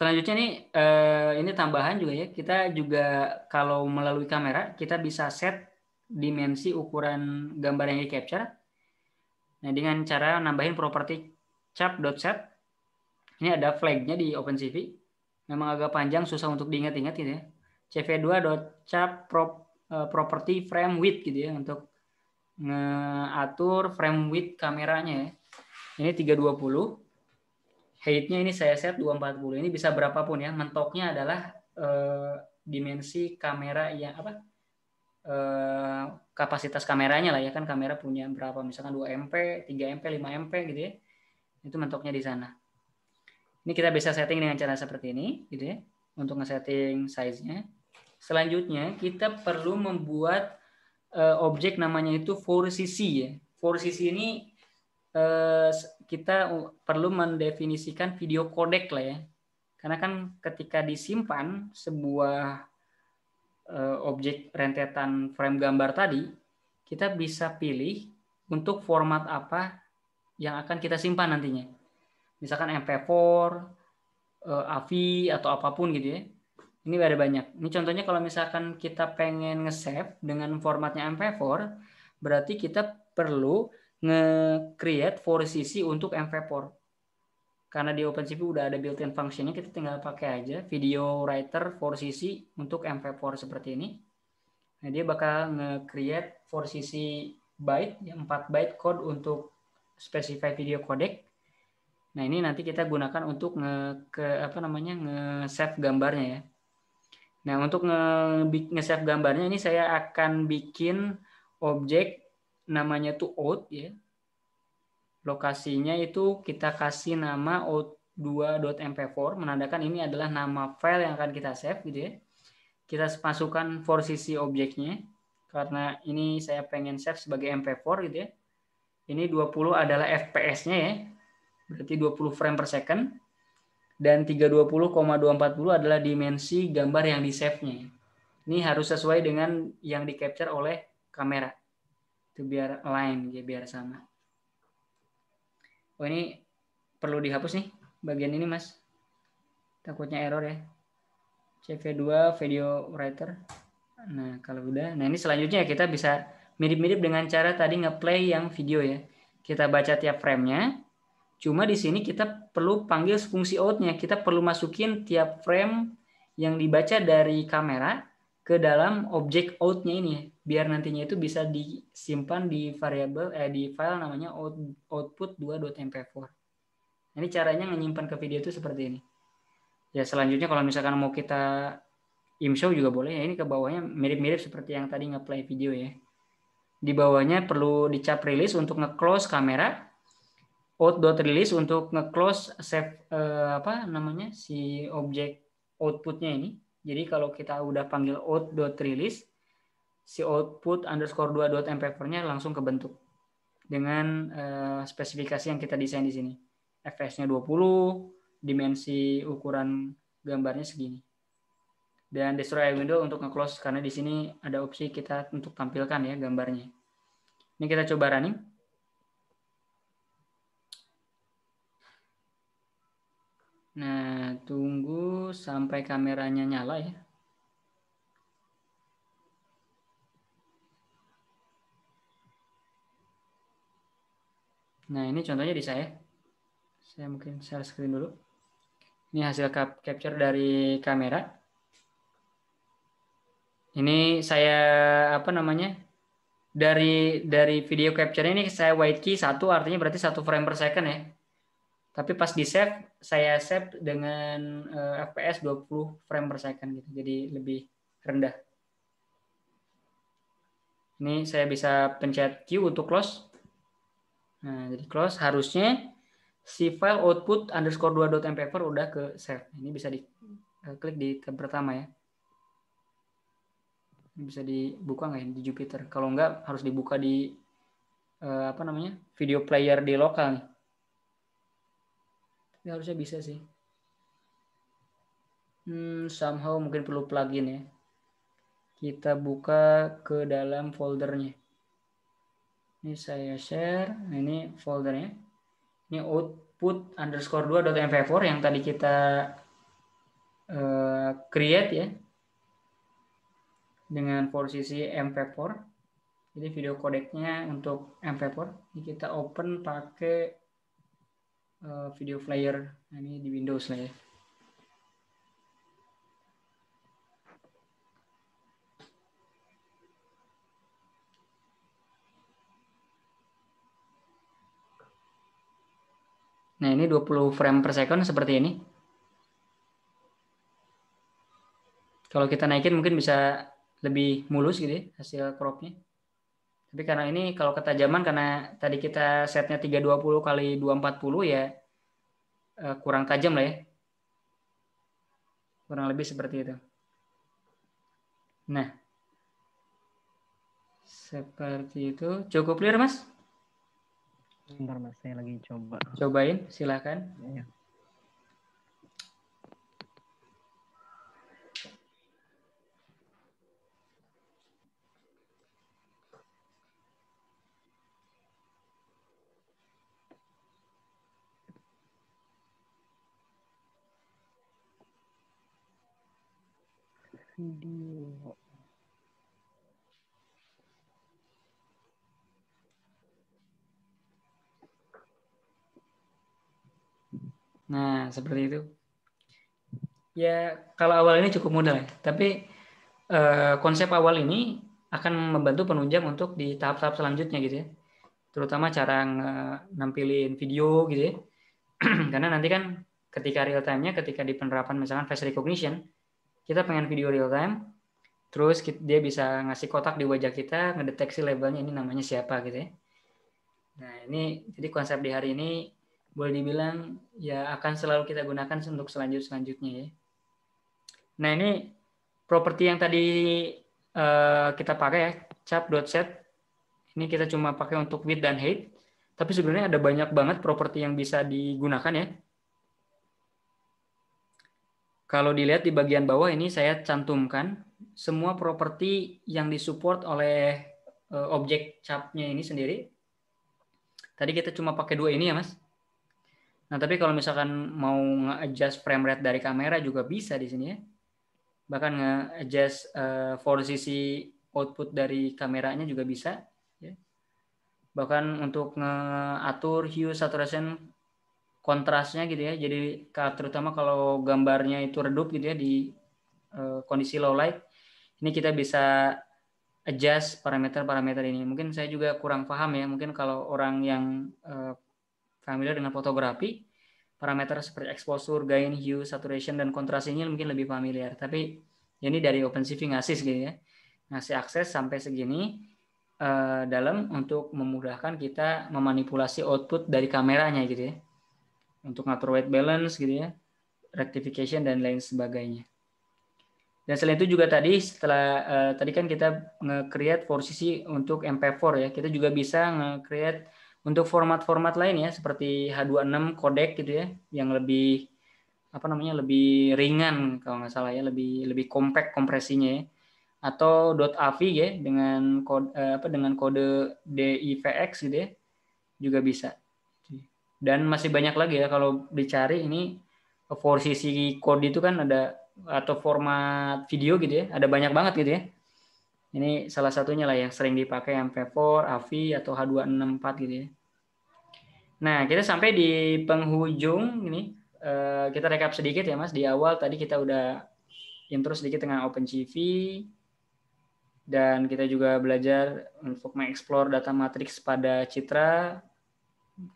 Selanjutnya nih eh, ini tambahan juga ya. Kita juga kalau melalui kamera kita bisa set dimensi ukuran gambar yang di capture. Nah, dengan cara nambahin properti cap.set, Ini ada flagnya di OpenCV. Memang agak panjang, susah untuk diingat-ingat gitu ya. cv 2cap prop, eh, property frame width gitu ya untuk ngatur frame width kameranya ya. Ini 320 heightnya ini saya set 240 ini bisa berapapun ya mentoknya adalah eh, dimensi kamera yang apa eh, kapasitas kameranya lah ya kan kamera punya berapa misalkan 2 MP 3 MP 5 MP gitu ya itu mentoknya di sana ini kita bisa setting dengan cara seperti ini gitu ya untuk ngesetting size-nya selanjutnya kita perlu membuat eh, objek namanya itu 4 CC ya 4 CC ini eh, kita perlu mendefinisikan video codec lah ya. Karena kan ketika disimpan sebuah eh, objek rentetan frame gambar tadi, kita bisa pilih untuk format apa yang akan kita simpan nantinya. Misalkan MP4, eh, AVI atau apapun gitu ya. Ini ada banyak. Ini contohnya kalau misalkan kita pengen nge-save dengan formatnya MP4, berarti kita perlu nge-create for CC untuk 4 Karena di OpenCV udah ada built-in functionnya, kita tinggal pakai aja video writer for cc untuk mp4 seperti ini. Nah, dia bakal nge-create for CC byte, 4 ya, byte code untuk specify video codec. Nah, ini nanti kita gunakan untuk nge ke apa namanya? nge-save gambarnya ya. Nah, untuk nge-save gambarnya ini saya akan bikin objek namanya itu out ya. Lokasinya itu kita kasih nama out2.mp4 menandakan ini adalah nama file yang akan kita save gitu ya. Kita masukkan for sisi objeknya karena ini saya pengen save sebagai mp4 gitu ya. Ini 20 adalah FPS-nya ya. Berarti 20 frame per second. Dan 320,240 adalah dimensi gambar yang di-save-nya. Ini harus sesuai dengan yang di-capture oleh kamera itu biar lain ya biar sama oh ini perlu dihapus nih bagian ini mas takutnya error ya CV2 video writer nah kalau udah nah ini selanjutnya ya, kita bisa mirip-mirip dengan cara tadi ngeplay yang video ya kita baca tiap framenya cuma di sini kita perlu panggil fungsi outnya kita perlu masukin tiap frame yang dibaca dari kamera ke dalam objek out-nya ini biar nantinya itu bisa disimpan di variabel eh di file namanya out, output 2.mp4. Ini caranya menyimpan ke video itu seperti ini. Ya selanjutnya kalau misalkan mau kita imshow juga boleh ya ini ke bawahnya mirip-mirip seperti yang tadi ngeplay video ya. Di bawahnya perlu dicap release untuk nge-close kamera. Out.release untuk nge-close save eh, apa namanya si objek outputnya ini jadi kalau kita udah panggil out.release, si output underscore 4 nya langsung kebentuk dengan uh, spesifikasi yang kita desain di sini. FS-nya 20, dimensi ukuran gambarnya segini. Dan destroy window untuk nge-close karena di sini ada opsi kita untuk tampilkan ya gambarnya. Ini kita coba running. Nah, tunggu sampai kameranya nyala ya. Nah, ini contohnya di saya. Saya mungkin share screen dulu. Ini hasil capture dari kamera. Ini saya apa namanya? Dari dari video capture ini saya white key satu artinya berarti satu frame per second ya tapi pas di save saya save dengan uh, fps 20 frame per second gitu jadi lebih rendah ini saya bisa pencet Q untuk close nah jadi close harusnya si file output underscore mp4 udah ke save ini bisa di eh, klik di tab pertama ya ini bisa dibuka nggak ya di Jupiter kalau nggak harus dibuka di uh, apa namanya video player di lokal nih ya harusnya bisa sih hmm, somehow mungkin perlu plugin ya kita buka ke dalam foldernya ini saya share nah, ini foldernya ini output underscore 2.mv4 yang tadi kita eh, create ya dengan posisi mp4 jadi video codecnya untuk mp4 ini kita open pakai Eh, video player nah, ini di Windows lah ya. Nah, ini 20 frame per second seperti ini. Kalau kita naikin mungkin bisa lebih mulus gitu ya hasil cropnya. nya tapi karena ini kalau ketajaman karena tadi kita setnya 320 kali 240 ya eh, kurang tajam lah ya. Kurang lebih seperti itu. Nah, seperti itu. Cukup clear, Mas? Bentar, Mas. Saya lagi coba. Cobain, silakan. Ya. seperti itu. Ya, kalau awal ini cukup mudah, ya. tapi eh, konsep awal ini akan membantu penunjang untuk di tahap-tahap selanjutnya gitu ya. Terutama cara nampilin video gitu ya. Karena nanti kan ketika real time-nya ketika di penerapan misalkan face recognition, kita pengen video real time, terus dia bisa ngasih kotak di wajah kita, ngedeteksi labelnya ini namanya siapa gitu ya. Nah, ini jadi konsep di hari ini boleh dibilang ya akan selalu kita gunakan untuk selanjut selanjutnya ya. Nah ini properti yang tadi uh, kita pakai ya cap dot set ini kita cuma pakai untuk width dan height tapi sebenarnya ada banyak banget properti yang bisa digunakan ya. Kalau dilihat di bagian bawah ini saya cantumkan semua properti yang disupport oleh eh, objek capnya ini sendiri. Tadi kita cuma pakai dua ini ya mas. Nah, tapi kalau misalkan mau nge-adjust frame rate dari kamera juga bisa di sini ya. Bahkan nge-adjust uh, for sisi output dari kameranya juga bisa. Ya. Bahkan untuk ngeatur hue, saturation, kontrasnya gitu ya. Jadi terutama kalau gambarnya itu redup gitu ya di uh, kondisi low light, ini kita bisa adjust parameter-parameter ini. Mungkin saya juga kurang paham ya. Mungkin kalau orang yang uh, familiar dengan fotografi, parameter seperti exposure, gain, hue, saturation, dan kontras ini mungkin lebih familiar. Tapi ini dari OpenCV ngasih segini ya, ngasih akses sampai segini uh, dalam untuk memudahkan kita memanipulasi output dari kameranya gitu ya, untuk ngatur white balance gitu ya, rectification dan lain sebagainya. Dan selain itu juga tadi setelah uh, tadi kan kita nge-create posisi untuk MP4 ya, kita juga bisa nge-create untuk format-format lain ya seperti H26 kodek gitu ya yang lebih apa namanya lebih ringan kalau nggak salah ya lebih lebih compact kompresinya ya. atau .avi ya dengan kode eh, apa dengan kode DIVX gitu ya juga bisa dan masih banyak lagi ya kalau dicari ini posisi cc kode itu kan ada atau format video gitu ya ada banyak banget gitu ya ini salah satunya lah yang sering dipakai MP4, AVI, atau H264 gitu ya. Nah, kita sampai di penghujung ini eh, kita rekap sedikit ya Mas. Di awal tadi kita udah intro sedikit dengan OpenCV dan kita juga belajar untuk mengeksplor data matriks pada citra,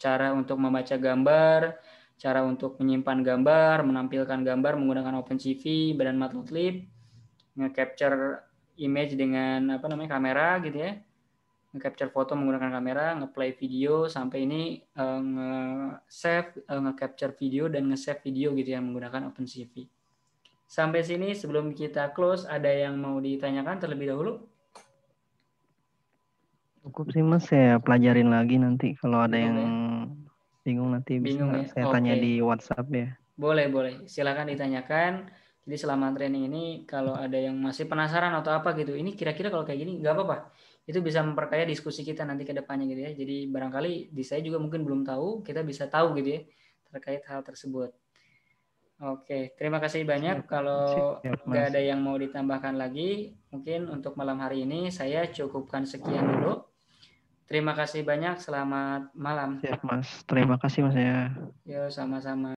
cara untuk membaca gambar, cara untuk menyimpan gambar, menampilkan gambar menggunakan OpenCV, badan matplotlib, nge-capture image dengan apa namanya kamera gitu ya ngecapture foto menggunakan kamera, ngeplay video sampai ini uh, nge-save, uh, nge-capture video dan nge-save video gitu ya menggunakan OpenCV. Sampai sini sebelum kita close ada yang mau ditanyakan terlebih dahulu? Cukup sih Mas, saya pelajarin lagi nanti kalau ada yang bingung nanti bisa bingung ya? saya okay. tanya di WhatsApp ya. Boleh, boleh. Silakan ditanyakan jadi selama training ini kalau ada yang masih penasaran atau apa gitu, ini kira-kira kalau kayak gini nggak apa-apa. Itu bisa memperkaya diskusi kita nanti ke depannya gitu ya. Jadi barangkali di saya juga mungkin belum tahu, kita bisa tahu gitu ya terkait hal tersebut. Oke, terima kasih banyak. Siap, kalau nggak ada yang mau ditambahkan lagi, mungkin untuk malam hari ini saya cukupkan sekian dulu. Terima kasih banyak. Selamat malam. Siap, Mas. Terima kasih, Mas. Ya. Yo, sama-sama.